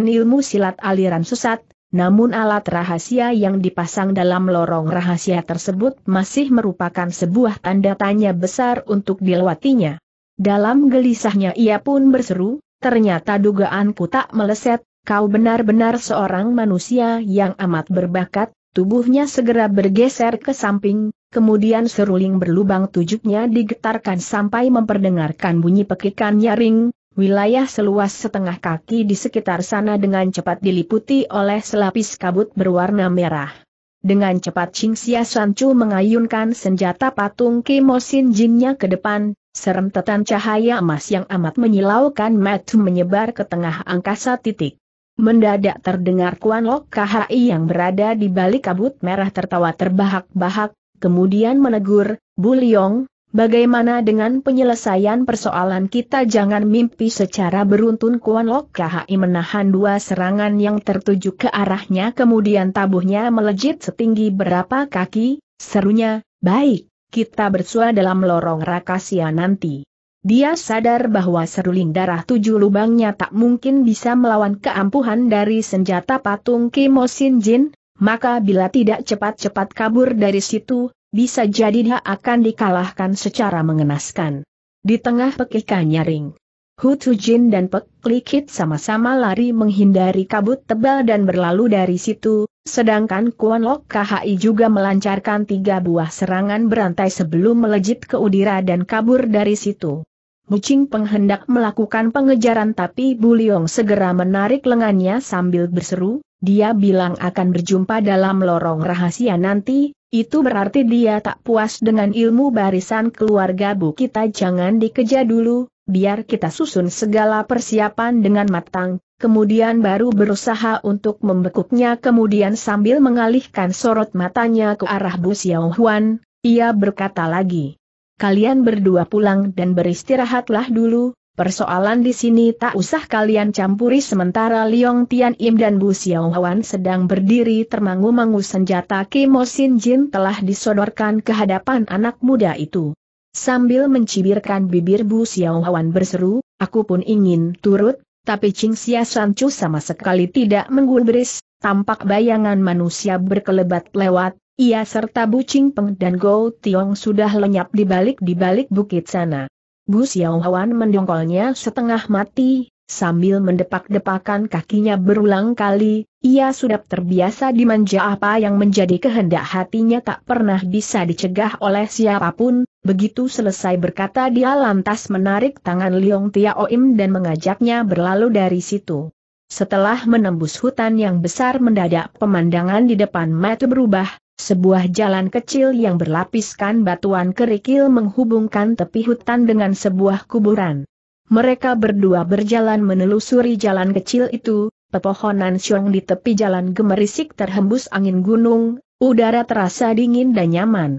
ilmu silat aliran sesat, namun alat rahasia yang dipasang dalam lorong rahasia tersebut masih merupakan sebuah tanda tanya besar untuk dilewatinya. Dalam gelisahnya ia pun berseru, ternyata dugaanku tak meleset, kau benar-benar seorang manusia yang amat berbakat, tubuhnya segera bergeser ke samping, kemudian seruling berlubang tujuknya digetarkan sampai memperdengarkan bunyi pekikan nyaring, Wilayah seluas setengah kaki di sekitar sana dengan cepat diliputi oleh selapis kabut berwarna merah. Dengan cepat Cingxia Sanchu mengayunkan senjata patung Kimosin Jinnya ke depan, serem tetan cahaya emas yang amat menyilaukan mata menyebar ke tengah angkasa titik. Mendadak terdengar Kuan Lok KHI yang berada di balik kabut merah tertawa terbahak-bahak, kemudian menegur, Bu Liong, Bagaimana dengan penyelesaian persoalan kita jangan mimpi secara beruntun Kuan Lok KHI menahan dua serangan yang tertuju ke arahnya kemudian tabuhnya melejit setinggi berapa kaki, serunya, baik, kita bersua dalam lorong rakasia nanti. Dia sadar bahwa seruling darah tujuh lubangnya tak mungkin bisa melawan keampuhan dari senjata patung Kimo Jin, maka bila tidak cepat-cepat kabur dari situ, bisa jadi dia akan dikalahkan secara mengenaskan. Di tengah pekikan nyaring, Hu Jin dan Pek Likit sama-sama lari menghindari kabut tebal dan berlalu dari situ, sedangkan Kuan Lok KHI juga melancarkan tiga buah serangan berantai sebelum melejit ke udara dan kabur dari situ. Mucing penghendak melakukan pengejaran tapi Bu Liong segera menarik lengannya sambil berseru, dia bilang akan berjumpa dalam lorong rahasia nanti, itu berarti dia tak puas dengan ilmu barisan keluarga Bu kita jangan dikejar dulu, biar kita susun segala persiapan dengan matang, kemudian baru berusaha untuk membekuknya kemudian sambil mengalihkan sorot matanya ke arah Bu Xiaohuan, ia berkata lagi. Kalian berdua pulang dan beristirahatlah dulu, Persoalan di sini tak usah kalian campuri sementara Liong Tian Im dan Bu Xiaohuan sedang berdiri termangu-mangu senjata Kimo Sin Jin telah disodorkan ke hadapan anak muda itu. Sambil mencibirkan bibir Bu Xiaohuan berseru, aku pun ingin turut, tapi Ching Xia Chu sama sekali tidak menggubris, tampak bayangan manusia berkelebat lewat, ia serta Bu Ching Peng dan Go Tiong sudah lenyap di balik balik bukit sana. Bu Xiao mendongkolnya setengah mati, sambil mendepak-depakan kakinya berulang kali, ia sudah terbiasa dimanja apa yang menjadi kehendak hatinya tak pernah bisa dicegah oleh siapapun, begitu selesai berkata dia lantas menarik tangan Liong Oim dan mengajaknya berlalu dari situ. Setelah menembus hutan yang besar mendadak pemandangan di depan mata berubah, sebuah jalan kecil yang berlapiskan batuan kerikil menghubungkan tepi hutan dengan sebuah kuburan. Mereka berdua berjalan menelusuri jalan kecil itu, pepohonan siong di tepi jalan gemerisik terhembus angin gunung, udara terasa dingin dan nyaman.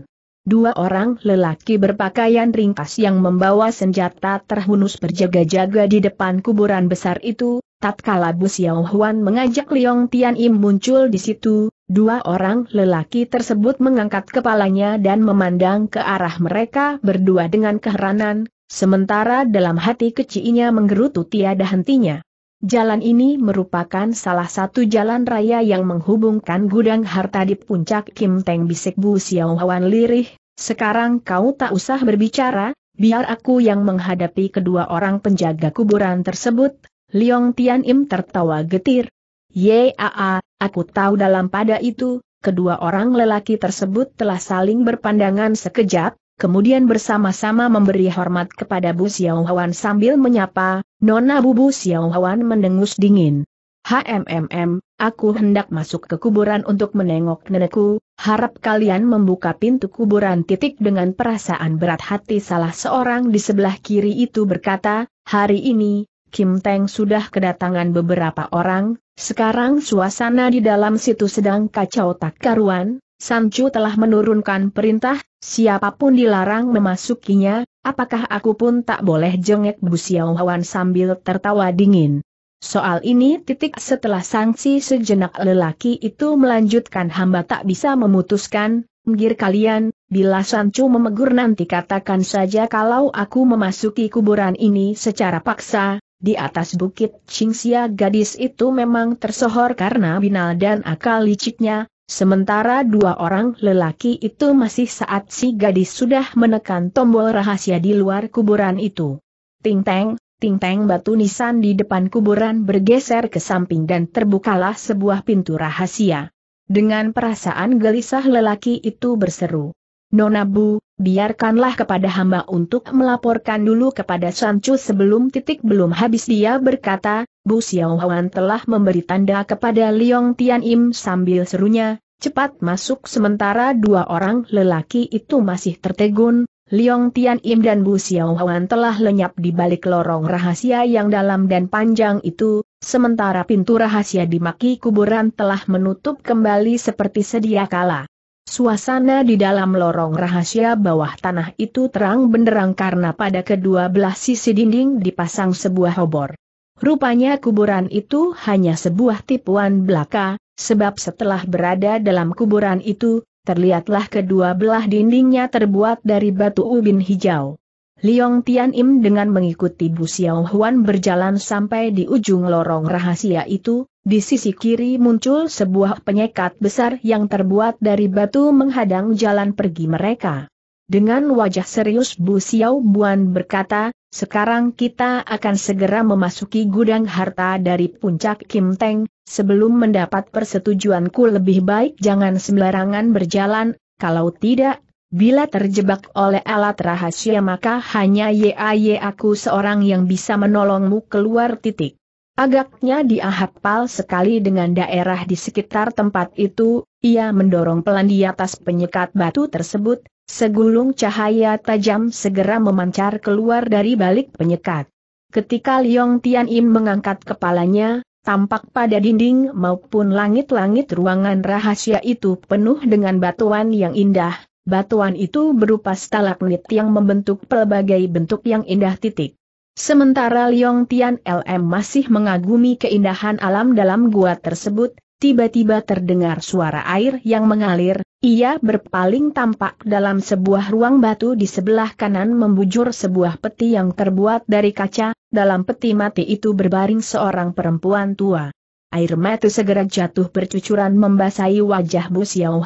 Dua orang lelaki berpakaian ringkas yang membawa senjata terhunus berjaga-jaga di depan kuburan besar itu, tatkala Bu Xiao Huan mengajak Liong Tian Im muncul di situ, Dua orang lelaki tersebut mengangkat kepalanya dan memandang ke arah mereka berdua dengan keheranan, sementara dalam hati kecilnya menggerutu tiada hentinya. Jalan ini merupakan salah satu jalan raya yang menghubungkan gudang harta di puncak Kim Teng bisik Bu Xiaohuan lirih, sekarang kau tak usah berbicara, biar aku yang menghadapi kedua orang penjaga kuburan tersebut, Liong Tian Im tertawa getir, Yaa, ah, ah, aku tahu dalam pada itu, kedua orang lelaki tersebut telah saling berpandangan sekejap, kemudian bersama-sama memberi hormat kepada Bu Xiao Xiaohuan sambil menyapa, Nona Bu Xiao Xiaohuan mendengus dingin. HMMM, aku hendak masuk ke kuburan untuk menengok nenekku, harap kalian membuka pintu kuburan titik dengan perasaan berat hati salah seorang di sebelah kiri itu berkata, hari ini, Kim Teng sudah kedatangan beberapa orang, sekarang suasana di dalam situ sedang kacau tak karuan, Sancu telah menurunkan perintah, siapapun dilarang memasukinya, apakah aku pun tak boleh jengek Bu Xiaohuan sambil tertawa dingin. Soal ini titik setelah sanksi sejenak lelaki itu melanjutkan hamba tak bisa memutuskan, Mgir kalian, bila Sancu memegur nanti katakan saja kalau aku memasuki kuburan ini secara paksa, di atas bukit Qingxia gadis itu memang tersohor karena binal dan akal liciknya, sementara dua orang lelaki itu masih saat si gadis sudah menekan tombol rahasia di luar kuburan itu. Ting Teng, Ting Teng batu nisan di depan kuburan bergeser ke samping dan terbukalah sebuah pintu rahasia. Dengan perasaan gelisah lelaki itu berseru. Nona Bu, biarkanlah kepada hamba untuk melaporkan dulu kepada Sancu sebelum titik belum habis dia berkata, Bu Xiaohuan telah memberi tanda kepada Liong Tian Im sambil serunya, cepat masuk sementara dua orang lelaki itu masih tertegun, Liong Tian Im dan Bu Xiaohuan telah lenyap di balik lorong rahasia yang dalam dan panjang itu, sementara pintu rahasia di maki kuburan telah menutup kembali seperti sedia kala. Suasana di dalam lorong rahasia bawah tanah itu terang benderang karena pada kedua belah sisi dinding dipasang sebuah obor. Rupanya kuburan itu hanya sebuah tipuan belaka, sebab setelah berada dalam kuburan itu, terlihatlah kedua belah dindingnya terbuat dari batu ubin hijau. Liong Tian Im dengan mengikuti Bu Xiao Huan berjalan sampai di ujung lorong rahasia itu, di sisi kiri muncul sebuah penyekat besar yang terbuat dari batu menghadang jalan pergi mereka. Dengan wajah serius Bu Xiao Buan berkata, sekarang kita akan segera memasuki gudang harta dari puncak Kim Teng, sebelum mendapat persetujuanku lebih baik jangan sembarangan berjalan, kalau tidak, Bila terjebak oleh alat rahasia maka hanya YAY aku seorang yang bisa menolongmu keluar titik. Agaknya dia hafal sekali dengan daerah di sekitar tempat itu, ia mendorong pelan di atas penyekat batu tersebut, segulung cahaya tajam segera memancar keluar dari balik penyekat. Ketika Liong Tian Im mengangkat kepalanya, tampak pada dinding maupun langit-langit ruangan rahasia itu penuh dengan batuan yang indah, batuan itu berupa stalagmit yang membentuk pelbagai bentuk yang indah titik. Sementara Liong Tian LM masih mengagumi keindahan alam dalam gua tersebut, tiba-tiba terdengar suara air yang mengalir, ia berpaling tampak dalam sebuah ruang batu di sebelah kanan membujur sebuah peti yang terbuat dari kaca, dalam peti mati itu berbaring seorang perempuan tua. Air mata segera jatuh bercucuran membasahi wajah Bu Xiao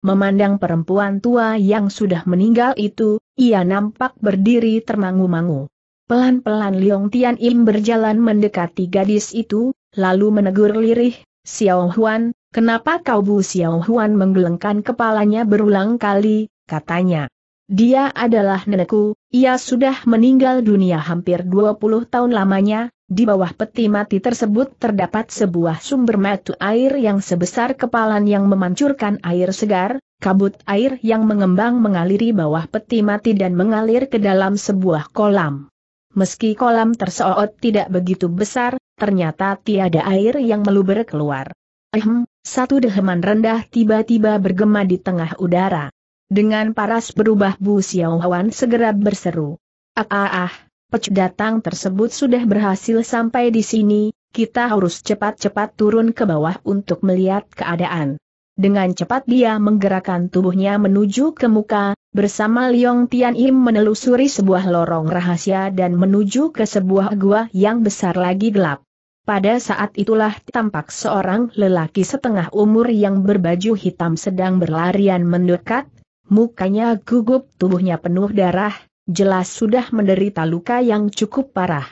Memandang perempuan tua yang sudah meninggal itu, ia nampak berdiri termangu-mangu. Pelan-pelan Liong Tian Im berjalan mendekati gadis itu, lalu menegur lirih, Xiao Huan, kenapa kau Bu Xiao Huan menggelengkan kepalanya berulang kali, katanya. Dia adalah nenekku, ia sudah meninggal dunia hampir 20 tahun lamanya, di bawah peti mati tersebut terdapat sebuah sumber mata air yang sebesar kepalan yang memancurkan air segar, kabut air yang mengembang mengaliri bawah peti mati dan mengalir ke dalam sebuah kolam. Meski kolam tersoot tidak begitu besar, ternyata tiada air yang meluber keluar. Ehem, satu deheman rendah tiba-tiba bergema di tengah udara. Dengan paras berubah Bu Xiaohuan segera berseru. Ah ah ah datang tersebut sudah berhasil sampai di sini, kita harus cepat-cepat turun ke bawah untuk melihat keadaan. Dengan cepat dia menggerakkan tubuhnya menuju ke muka, bersama Liong Tian Im menelusuri sebuah lorong rahasia dan menuju ke sebuah gua yang besar lagi gelap. Pada saat itulah tampak seorang lelaki setengah umur yang berbaju hitam sedang berlarian mendekat, mukanya gugup tubuhnya penuh darah, jelas sudah menderita luka yang cukup parah.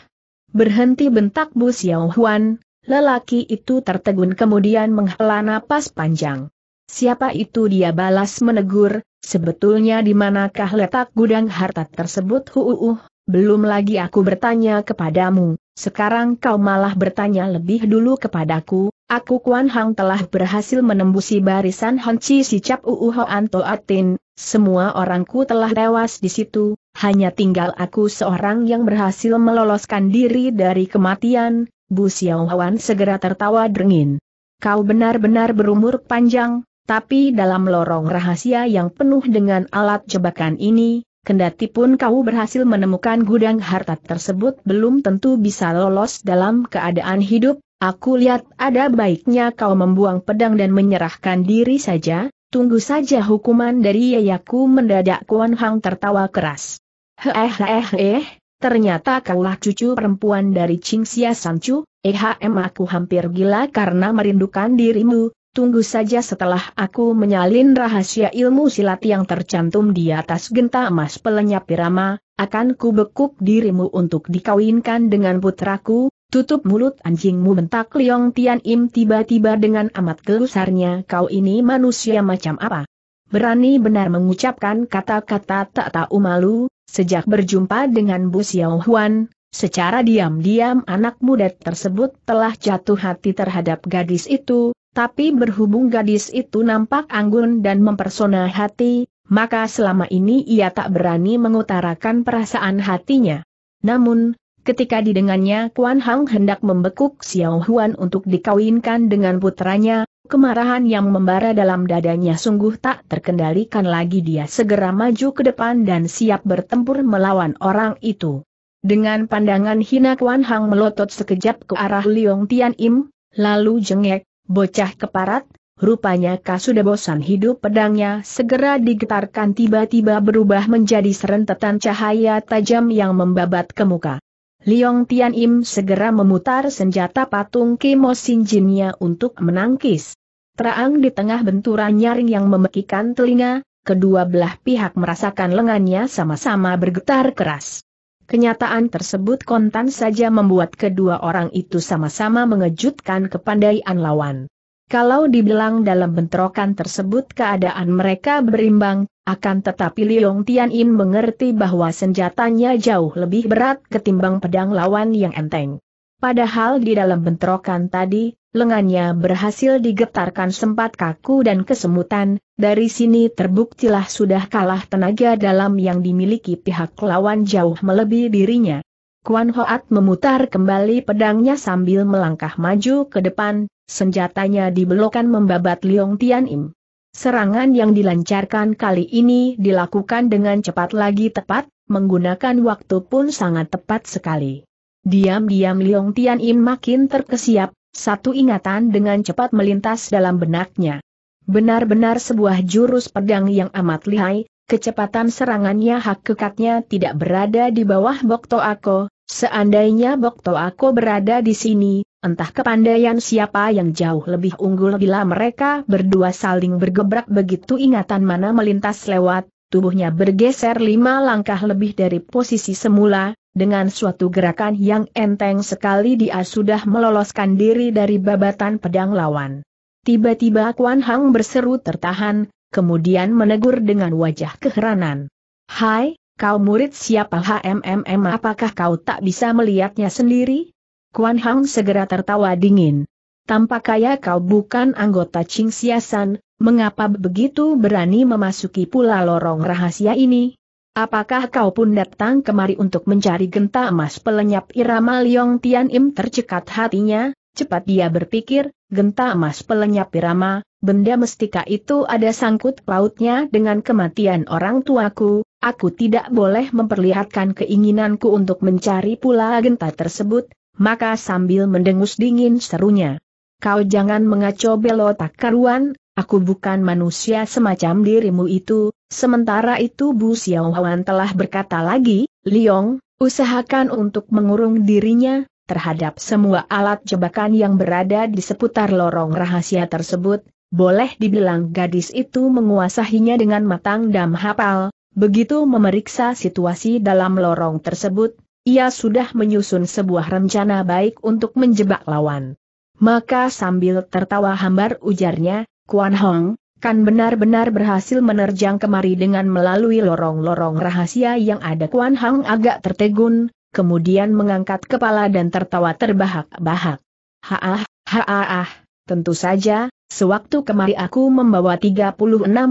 Berhenti bentak Bu Xiao Huan, lelaki itu tertegun kemudian menghela napas panjang. Siapa itu dia balas menegur, sebetulnya di manakah letak gudang harta tersebut huuuh, belum lagi aku bertanya kepadamu, sekarang kau malah bertanya lebih dulu kepadaku, aku Kuan Hang telah berhasil menembusi barisan Chi Si Cap Uuho Anto Atin, semua orangku telah tewas di situ, hanya tinggal aku seorang yang berhasil meloloskan diri dari kematian, Bu Xiaohuan segera tertawa dingin. Kau benar-benar berumur panjang, tapi dalam lorong rahasia yang penuh dengan alat jebakan ini, kendati pun kau berhasil menemukan gudang harta tersebut belum tentu bisa lolos dalam keadaan hidup, aku lihat ada baiknya kau membuang pedang dan menyerahkan diri saja, Tunggu saja hukuman dari Yayaku mendadak Kuan Hang tertawa keras. Heh heh heh, eh, ternyata kaulah cucu perempuan dari Cingsia Sancu, ehm aku hampir gila karena merindukan dirimu, tunggu saja setelah aku menyalin rahasia ilmu silat yang tercantum di atas genta emas pelenyap pirama, akan kubekuk dirimu untuk dikawinkan dengan putraku, Tutup mulut anjingmu bentak Liong Tian Im tiba-tiba dengan amat gelusarnya kau ini manusia macam apa. Berani benar mengucapkan kata-kata tak tahu malu, sejak berjumpa dengan Bu Xiao Huan, secara diam-diam anak muda tersebut telah jatuh hati terhadap gadis itu, tapi berhubung gadis itu nampak anggun dan mempersona hati, maka selama ini ia tak berani mengutarakan perasaan hatinya. Namun, Ketika didengannya Kuan Hang hendak membekuk Xiao Huan untuk dikawinkan dengan putranya, kemarahan yang membara dalam dadanya sungguh tak terkendalikan lagi dia segera maju ke depan dan siap bertempur melawan orang itu. Dengan pandangan hina Kuan Hang melotot sekejap ke arah Liong Tian Im, lalu jengek, bocah keparat, rupanya sudah bosan hidup pedangnya segera digetarkan tiba-tiba berubah menjadi serentetan cahaya tajam yang membabat ke muka. Liong Tian Im segera memutar senjata patung Kimo Sinjinnya untuk menangkis. Terang di tengah benturan nyaring yang memekikan telinga, kedua belah pihak merasakan lengannya sama-sama bergetar keras. Kenyataan tersebut kontan saja membuat kedua orang itu sama-sama mengejutkan kepandaian lawan. Kalau dibilang dalam bentrokan tersebut keadaan mereka berimbang, akan tetapi Liong Im mengerti bahwa senjatanya jauh lebih berat ketimbang pedang lawan yang enteng. Padahal di dalam bentrokan tadi, lengannya berhasil digetarkan sempat kaku dan kesemutan, dari sini terbuktilah sudah kalah tenaga dalam yang dimiliki pihak lawan jauh melebihi dirinya. Kuan Hoat memutar kembali pedangnya sambil melangkah maju ke depan, senjatanya dibelokan membabat Liong Tian Im. Serangan yang dilancarkan kali ini dilakukan dengan cepat lagi tepat, menggunakan waktu pun sangat tepat sekali. Diam-diam Liong Tian Im makin terkesiap, satu ingatan dengan cepat melintas dalam benaknya. Benar-benar sebuah jurus pedang yang amat lihai, kecepatan serangannya hak kekatnya tidak berada di bawah Bokto Ako, Seandainya Bokto aku berada di sini, entah kepandaian siapa yang jauh lebih unggul bila mereka berdua saling bergebrak begitu ingatan mana melintas lewat, tubuhnya bergeser lima langkah lebih dari posisi semula, dengan suatu gerakan yang enteng sekali dia sudah meloloskan diri dari babatan pedang lawan. Tiba-tiba Kuan Hang berseru tertahan, kemudian menegur dengan wajah keheranan. Hai, Kau murid siapa HMMM apakah kau tak bisa melihatnya sendiri? Kuan Hang segera tertawa dingin. Tampak kaya kau bukan anggota Ching Siasan, mengapa begitu berani memasuki pula lorong rahasia ini? Apakah kau pun datang kemari untuk mencari genta emas pelenyap irama Liong Tian Im tercekat hatinya? Cepat dia berpikir, genta emas pelenyap irama, benda mestika itu ada sangkut pautnya dengan kematian orang tuaku, Aku tidak boleh memperlihatkan keinginanku untuk mencari pula genta tersebut, maka sambil mendengus dingin serunya. Kau jangan mengacau belotak karuan, aku bukan manusia semacam dirimu itu, sementara itu Bu Xiaohuan telah berkata lagi, Liong, usahakan untuk mengurung dirinya, terhadap semua alat jebakan yang berada di seputar lorong rahasia tersebut, boleh dibilang gadis itu menguasahinya dengan matang dan hafal, Begitu memeriksa situasi dalam lorong tersebut, ia sudah menyusun sebuah rencana baik untuk menjebak lawan. Maka sambil tertawa hambar ujarnya, Kuan Hong, kan benar-benar berhasil menerjang kemari dengan melalui lorong-lorong rahasia yang ada Kuan Hong agak tertegun, kemudian mengangkat kepala dan tertawa terbahak-bahak. Haah, haah, ah. Tentu saja, sewaktu kemari aku membawa 36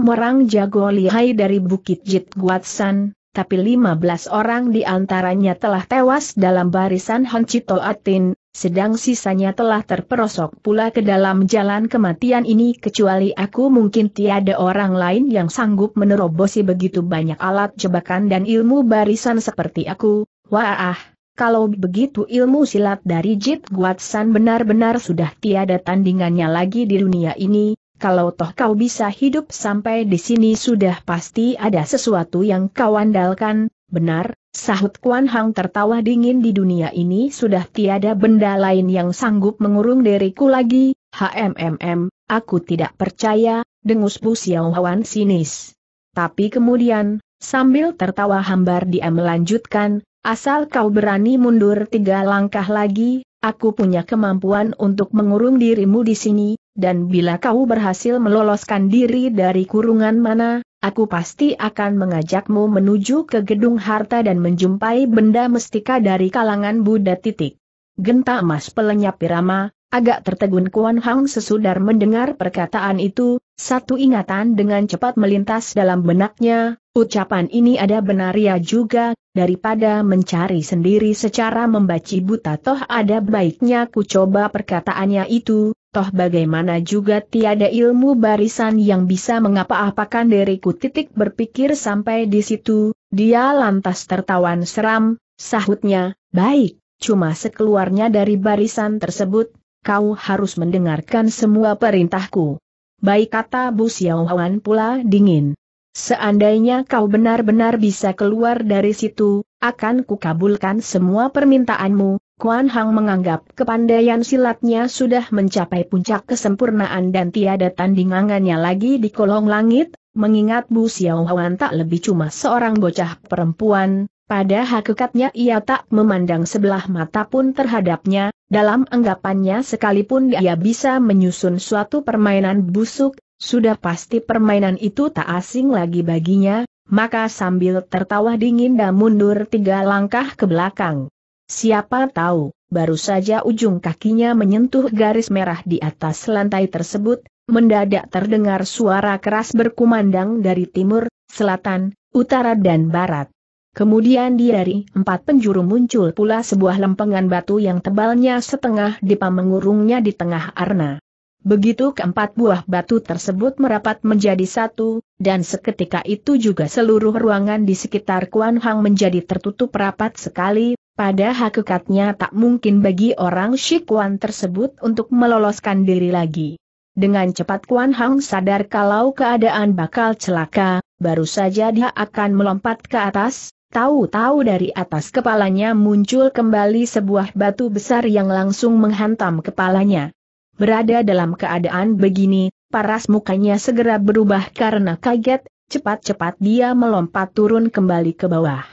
orang jago lihai dari Bukit Jit Guatsan, tapi 15 orang di antaranya telah tewas dalam barisan Honchito Atin, sedang sisanya telah terperosok pula ke dalam jalan kematian ini kecuali aku mungkin tiada orang lain yang sanggup menerobosi begitu banyak alat jebakan dan ilmu barisan seperti aku, wah kalau begitu ilmu silat dari Jit San benar-benar sudah tiada tandingannya lagi di dunia ini, kalau toh kau bisa hidup sampai di sini sudah pasti ada sesuatu yang kau andalkan, benar, sahut Kuan Hang tertawa dingin di dunia ini sudah tiada benda lain yang sanggup mengurung diriku lagi, HMMM, aku tidak percaya, dengus Bu Xiao sinis. Tapi kemudian, sambil tertawa hambar dia melanjutkan, Asal kau berani mundur tiga langkah lagi, aku punya kemampuan untuk mengurung dirimu di sini, dan bila kau berhasil meloloskan diri dari kurungan mana, aku pasti akan mengajakmu menuju ke gedung harta dan menjumpai benda mestika dari kalangan Buddha titik. Genta emas pelenyap Pirama, agak tertegun Kuan Hang sesudar mendengar perkataan itu, satu ingatan dengan cepat melintas dalam benaknya, ucapan ini ada benar ya juga, daripada mencari sendiri secara membaci buta toh ada baiknya ku coba perkataannya itu, toh bagaimana juga tiada ilmu barisan yang bisa mengapa-apakan diriku titik berpikir sampai di situ, dia lantas tertawan seram, sahutnya, baik, cuma sekeluarnya dari barisan tersebut, kau harus mendengarkan semua perintahku. Baik kata Bu Xiaohuan pula dingin. Seandainya kau benar-benar bisa keluar dari situ, akan kukabulkan semua permintaanmu. Kuan Hang menganggap kepandaian silatnya sudah mencapai puncak kesempurnaan dan tiada tandingannya lagi di kolong langit, mengingat Bu Xiaohuan tak lebih cuma seorang bocah perempuan, pada hakikatnya ia tak memandang sebelah mata pun terhadapnya, dalam anggapannya sekalipun dia bisa menyusun suatu permainan busuk, sudah pasti permainan itu tak asing lagi baginya, maka sambil tertawa dingin dan mundur tiga langkah ke belakang. Siapa tahu, baru saja ujung kakinya menyentuh garis merah di atas lantai tersebut, mendadak terdengar suara keras berkumandang dari timur, selatan, utara dan barat. Kemudian di dari empat penjuru muncul pula sebuah lempengan batu yang tebalnya setengah dipa mengurungnya di tengah arna. Begitu keempat buah batu tersebut merapat menjadi satu, dan seketika itu juga seluruh ruangan di sekitar Kuan Hang menjadi tertutup rapat sekali, pada hakikatnya tak mungkin bagi orang Shikuan tersebut untuk meloloskan diri lagi. Dengan cepat Kuan Hang sadar kalau keadaan bakal celaka, baru saja dia akan melompat ke atas, Tahu-tahu dari atas kepalanya muncul kembali sebuah batu besar yang langsung menghantam kepalanya. Berada dalam keadaan begini, paras mukanya segera berubah karena kaget, cepat-cepat dia melompat turun kembali ke bawah.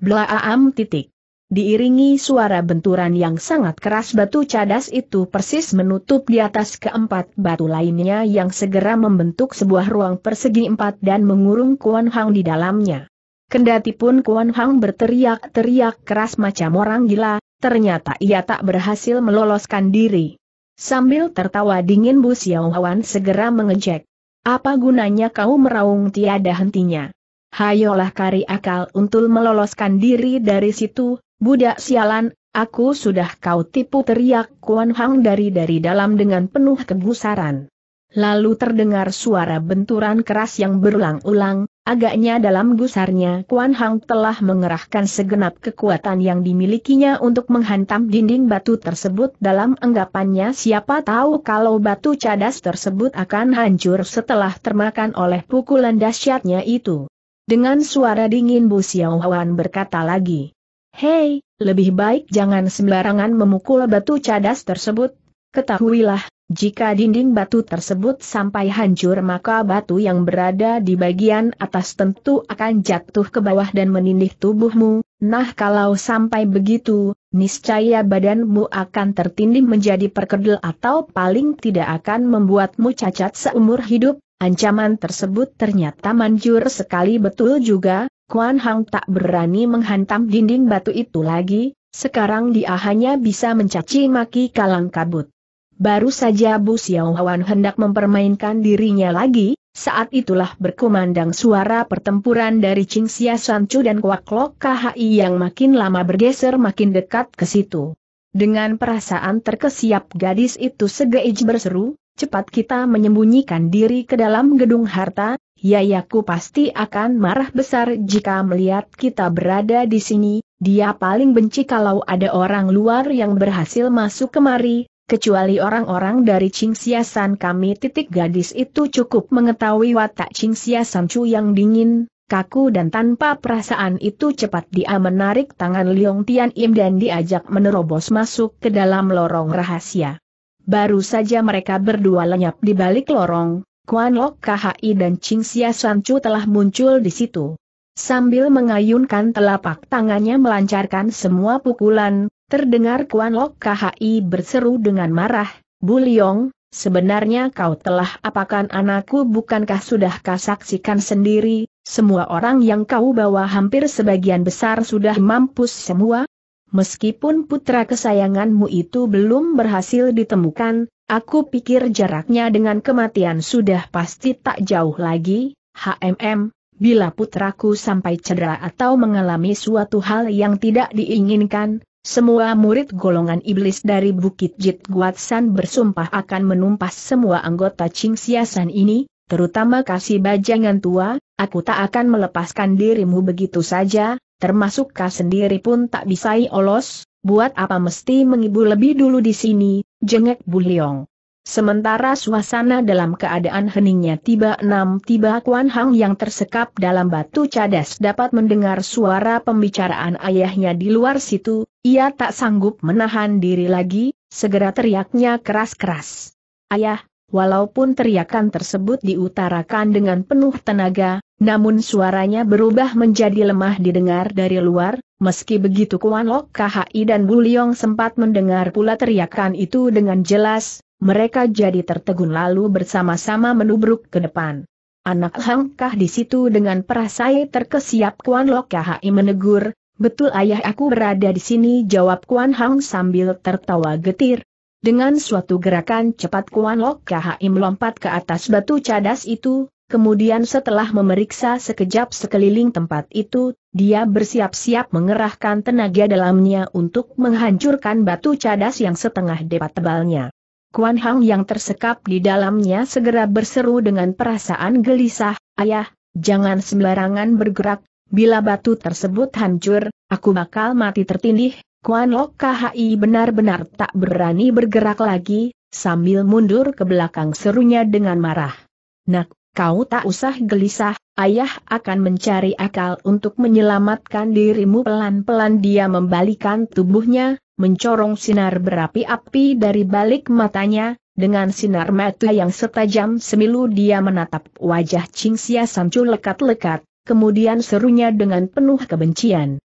Blaam titik. Diiringi suara benturan yang sangat keras batu cadas itu persis menutup di atas keempat batu lainnya yang segera membentuk sebuah ruang persegi empat dan mengurung Kuan Hang di dalamnya. Kendati pun Kuan Hang berteriak-teriak keras macam orang gila, ternyata ia tak berhasil meloloskan diri. Sambil tertawa dingin Bu Xiao Xiaohuan segera mengejek. Apa gunanya kau meraung tiada hentinya? Hayolah kari akal untuk meloloskan diri dari situ, budak sialan, aku sudah kau tipu teriak Kuan Hang dari-dari dalam dengan penuh kegusaran. Lalu terdengar suara benturan keras yang berulang-ulang, Agaknya dalam gusarnya Kuan Hang telah mengerahkan segenap kekuatan yang dimilikinya untuk menghantam dinding batu tersebut dalam anggapannya siapa tahu kalau batu cadas tersebut akan hancur setelah termakan oleh pukulan dahsyatnya itu. Dengan suara dingin Bu Xiaohuan berkata lagi. Hei, lebih baik jangan sembarangan memukul batu cadas tersebut. Ketahuilah, jika dinding batu tersebut sampai hancur maka batu yang berada di bagian atas tentu akan jatuh ke bawah dan menindih tubuhmu, nah kalau sampai begitu, niscaya badanmu akan tertindih menjadi perkedel atau paling tidak akan membuatmu cacat seumur hidup, ancaman tersebut ternyata manjur sekali betul juga, Kuan Hang tak berani menghantam dinding batu itu lagi, sekarang dia hanya bisa mencaci maki kalang kabut. Baru saja Bu Xiaohuan hendak mempermainkan dirinya lagi, saat itulah berkumandang suara pertempuran dari Xia Sancu dan Kuak Lok KHI yang makin lama bergeser makin dekat ke situ. Dengan perasaan terkesiap gadis itu segeij berseru, cepat kita menyembunyikan diri ke dalam gedung harta, Yayaku pasti akan marah besar jika melihat kita berada di sini, dia paling benci kalau ada orang luar yang berhasil masuk kemari, kecuali orang-orang dari Cingsiasan kami titik gadis itu cukup mengetahui watak Cingsiasan Chu yang dingin, kaku dan tanpa perasaan itu cepat dia menarik tangan Liong Tian Im dan diajak menerobos masuk ke dalam lorong rahasia. Baru saja mereka berdua lenyap di balik lorong, Kuan Lok KHI dan Cingsiasan Chu telah muncul di situ. Sambil mengayunkan telapak tangannya melancarkan semua pukulan, Terdengar Kuan Lok KHI berseru dengan marah, Bu Liong, sebenarnya kau telah apakan anakku bukankah sudah kasaksikan sendiri, semua orang yang kau bawa hampir sebagian besar sudah mampus semua? Meskipun putra kesayanganmu itu belum berhasil ditemukan, aku pikir jaraknya dengan kematian sudah pasti tak jauh lagi, HMM, bila putraku sampai cedera atau mengalami suatu hal yang tidak diinginkan, semua murid golongan iblis dari Bukit Jit Guatsan bersumpah akan menumpas semua anggota Ching Siasan ini, terutama kasih bajangan tua, aku tak akan melepaskan dirimu begitu saja, termasuk kau sendiri pun tak bisa ya lolos, buat apa mesti mengibu lebih dulu di sini, jengek Bu Leong. Sementara suasana dalam keadaan heningnya tiba enam tiba Kuan Hang yang tersekap dalam batu cadas dapat mendengar suara pembicaraan ayahnya di luar situ, ia tak sanggup menahan diri lagi, segera teriaknya keras-keras. Ayah, walaupun teriakan tersebut diutarakan dengan penuh tenaga, namun suaranya berubah menjadi lemah didengar dari luar, Meski begitu Kuan Lok KHI dan Bu Liong sempat mendengar pula teriakan itu dengan jelas, mereka jadi tertegun lalu bersama-sama menubruk ke depan. Anak hangkah di situ dengan perasai terkesiap Kuan Lok Lokahai menegur, betul ayah aku berada di sini jawab Kuan Hang sambil tertawa getir. Dengan suatu gerakan cepat Kuan Lok Lokahai melompat ke atas batu cadas itu, kemudian setelah memeriksa sekejap sekeliling tempat itu, dia bersiap-siap mengerahkan tenaga dalamnya untuk menghancurkan batu cadas yang setengah depat tebalnya. Kuan Hang yang tersekap di dalamnya segera berseru dengan perasaan gelisah, Ayah, jangan sembarangan bergerak, bila batu tersebut hancur, aku bakal mati tertindih. Kuan Lok KHI benar-benar tak berani bergerak lagi, sambil mundur ke belakang serunya dengan marah. Nak, kau tak usah gelisah, ayah akan mencari akal untuk menyelamatkan dirimu pelan-pelan dia membalikan tubuhnya, mencorong sinar berapi-api dari balik matanya, dengan sinar mata yang setajam semilu dia menatap wajah Cingsia Samcu lekat-lekat, kemudian serunya dengan penuh kebencian.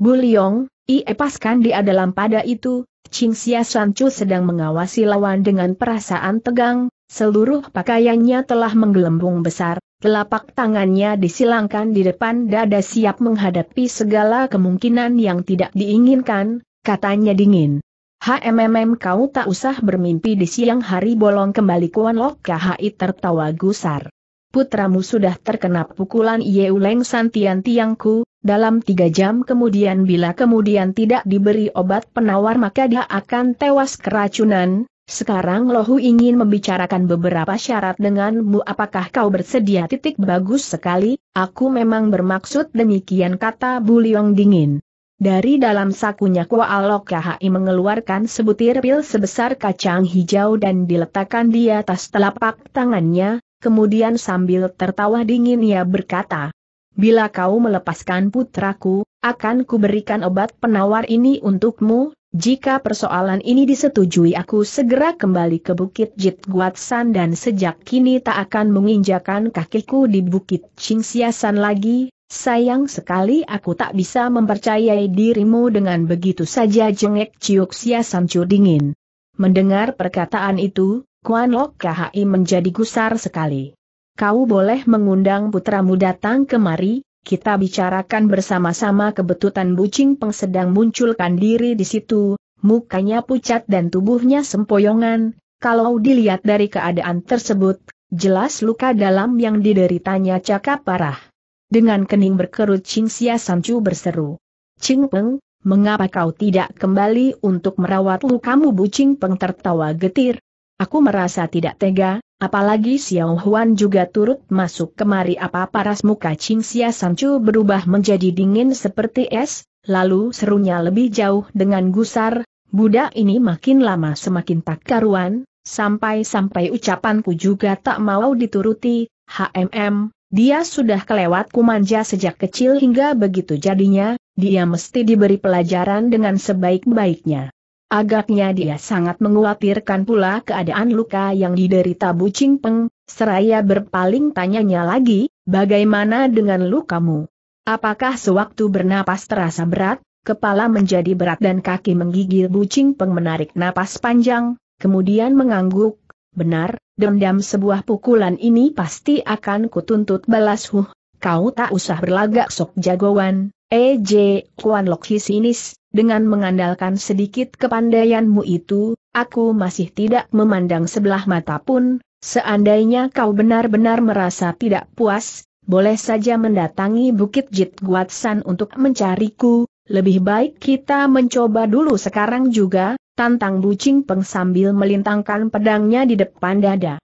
Buliong, iepaskan dia dalam pada itu, Cingsia Samcu sedang mengawasi lawan dengan perasaan tegang, seluruh pakaiannya telah menggelembung besar, telapak tangannya disilangkan di depan dada siap menghadapi segala kemungkinan yang tidak diinginkan, Katanya dingin. HMMM kau tak usah bermimpi di siang hari bolong kembali Kuan Lok KHI tertawa gusar. Putramu sudah terkena pukulan Yeuleng Santian Tiangku, dalam tiga jam kemudian bila kemudian tidak diberi obat penawar maka dia akan tewas keracunan, sekarang Lohu ingin membicarakan beberapa syarat denganmu apakah kau bersedia titik bagus sekali, aku memang bermaksud demikian kata Buliong dingin. Dari dalam sakunya Kualok KHI mengeluarkan sebutir pil sebesar kacang hijau dan diletakkan di atas telapak tangannya, kemudian sambil tertawa dingin ia berkata, Bila kau melepaskan putraku, akan kuberikan obat penawar ini untukmu, jika persoalan ini disetujui aku segera kembali ke Bukit Jit Guatsan dan sejak kini tak akan menginjakan kakiku di Bukit Chingsiasan lagi, Sayang sekali aku tak bisa mempercayai dirimu dengan begitu saja jengek ciuk sia sancu dingin. Mendengar perkataan itu, Kuan Lok KHI menjadi gusar sekali. Kau boleh mengundang putramu datang kemari, kita bicarakan bersama-sama kebetutan bucing peng sedang munculkan diri di situ, mukanya pucat dan tubuhnya sempoyongan, kalau dilihat dari keadaan tersebut, jelas luka dalam yang dideritanya cakap parah. Dengan kening berkerut Ching Xia Sanchu berseru. Ching Peng, mengapa kau tidak kembali untuk merawat Kamu Bu Ching Peng tertawa getir. Aku merasa tidak tega, apalagi Xiao Huan juga turut masuk kemari apa paras muka Ching Xia Sanchu berubah menjadi dingin seperti es, lalu serunya lebih jauh dengan gusar, budak ini makin lama semakin tak karuan, sampai-sampai ucapanku juga tak mau dituruti, HMM, dia sudah kelewat kumanja sejak kecil hingga begitu jadinya, dia mesti diberi pelajaran dengan sebaik-baiknya. Agaknya dia sangat menguatirkan pula keadaan luka yang diderita Bu Ching Peng, seraya berpaling tanyanya lagi, bagaimana dengan lukamu? Apakah sewaktu bernapas terasa berat, kepala menjadi berat dan kaki menggigil Bu Ching Peng menarik napas panjang, kemudian mengangguk, benar, dendam sebuah pukulan ini pasti akan kutuntut balas huh, kau tak usah berlagak sok jagoan, EJ eh, Kuan Lok Hisinis, dengan mengandalkan sedikit kepandaianmu itu, aku masih tidak memandang sebelah mata pun, seandainya kau benar-benar merasa tidak puas, boleh saja mendatangi Bukit Jit Guatsan untuk mencariku, lebih baik kita mencoba dulu sekarang juga, tantang Bucing Peng sambil melintangkan pedangnya di depan dada.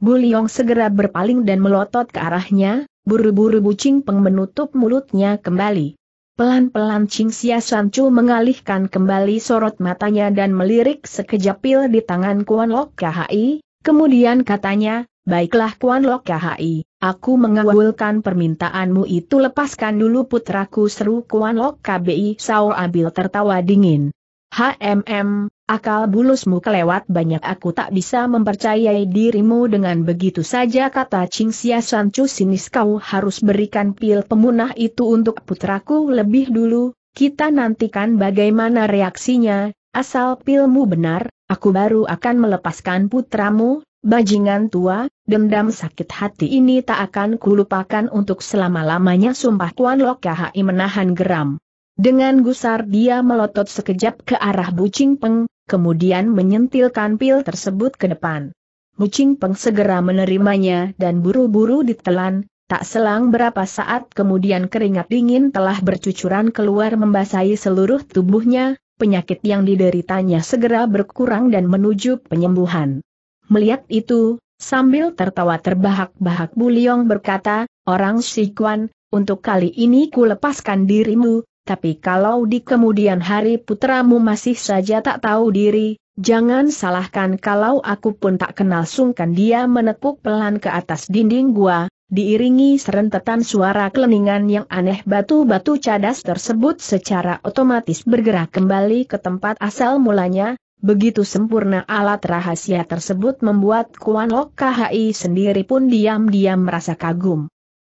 Bu segera berpaling dan melotot ke arahnya, buru-buru Bucing Peng menutup mulutnya kembali. Pelan-pelan Ching Xia Sanchu mengalihkan kembali sorot matanya dan melirik sekejap pil di tangan Kuan Lok KHI, kemudian katanya, Baiklah Kuan Lok KHI, aku mengawulkan permintaanmu itu lepaskan dulu putraku seru Kuan Lok KBI Sao Abil tertawa dingin. HMM, akal bulusmu kelewat banyak aku tak bisa mempercayai dirimu dengan begitu saja kata Ching Xia sinis kau harus berikan pil pemunah itu untuk putraku lebih dulu, kita nantikan bagaimana reaksinya, asal pilmu benar, aku baru akan melepaskan putramu, bajingan tua, dendam sakit hati ini tak akan kulupakan untuk selama-lamanya sumpah Kuan Lokahai menahan geram. Dengan gusar dia melotot sekejap ke arah Bucing Peng, kemudian menyentilkan pil tersebut ke depan. Bucing Peng segera menerimanya dan buru-buru ditelan, tak selang berapa saat kemudian keringat dingin telah bercucuran keluar membasahi seluruh tubuhnya, penyakit yang dideritanya segera berkurang dan menuju penyembuhan. Melihat itu, sambil tertawa terbahak-bahak Bulion berkata, Orang Sikuan, untuk kali ini ku lepaskan dirimu, tapi kalau di kemudian hari putramu masih saja tak tahu diri, jangan salahkan kalau aku pun tak kenal sungkan dia menepuk pelan ke atas dinding gua, diiringi serentetan suara keleningan yang aneh batu-batu cadas tersebut secara otomatis bergerak kembali ke tempat asal mulanya, Begitu sempurna alat rahasia tersebut membuat Kuan Lok KHI sendiri pun diam-diam merasa kagum.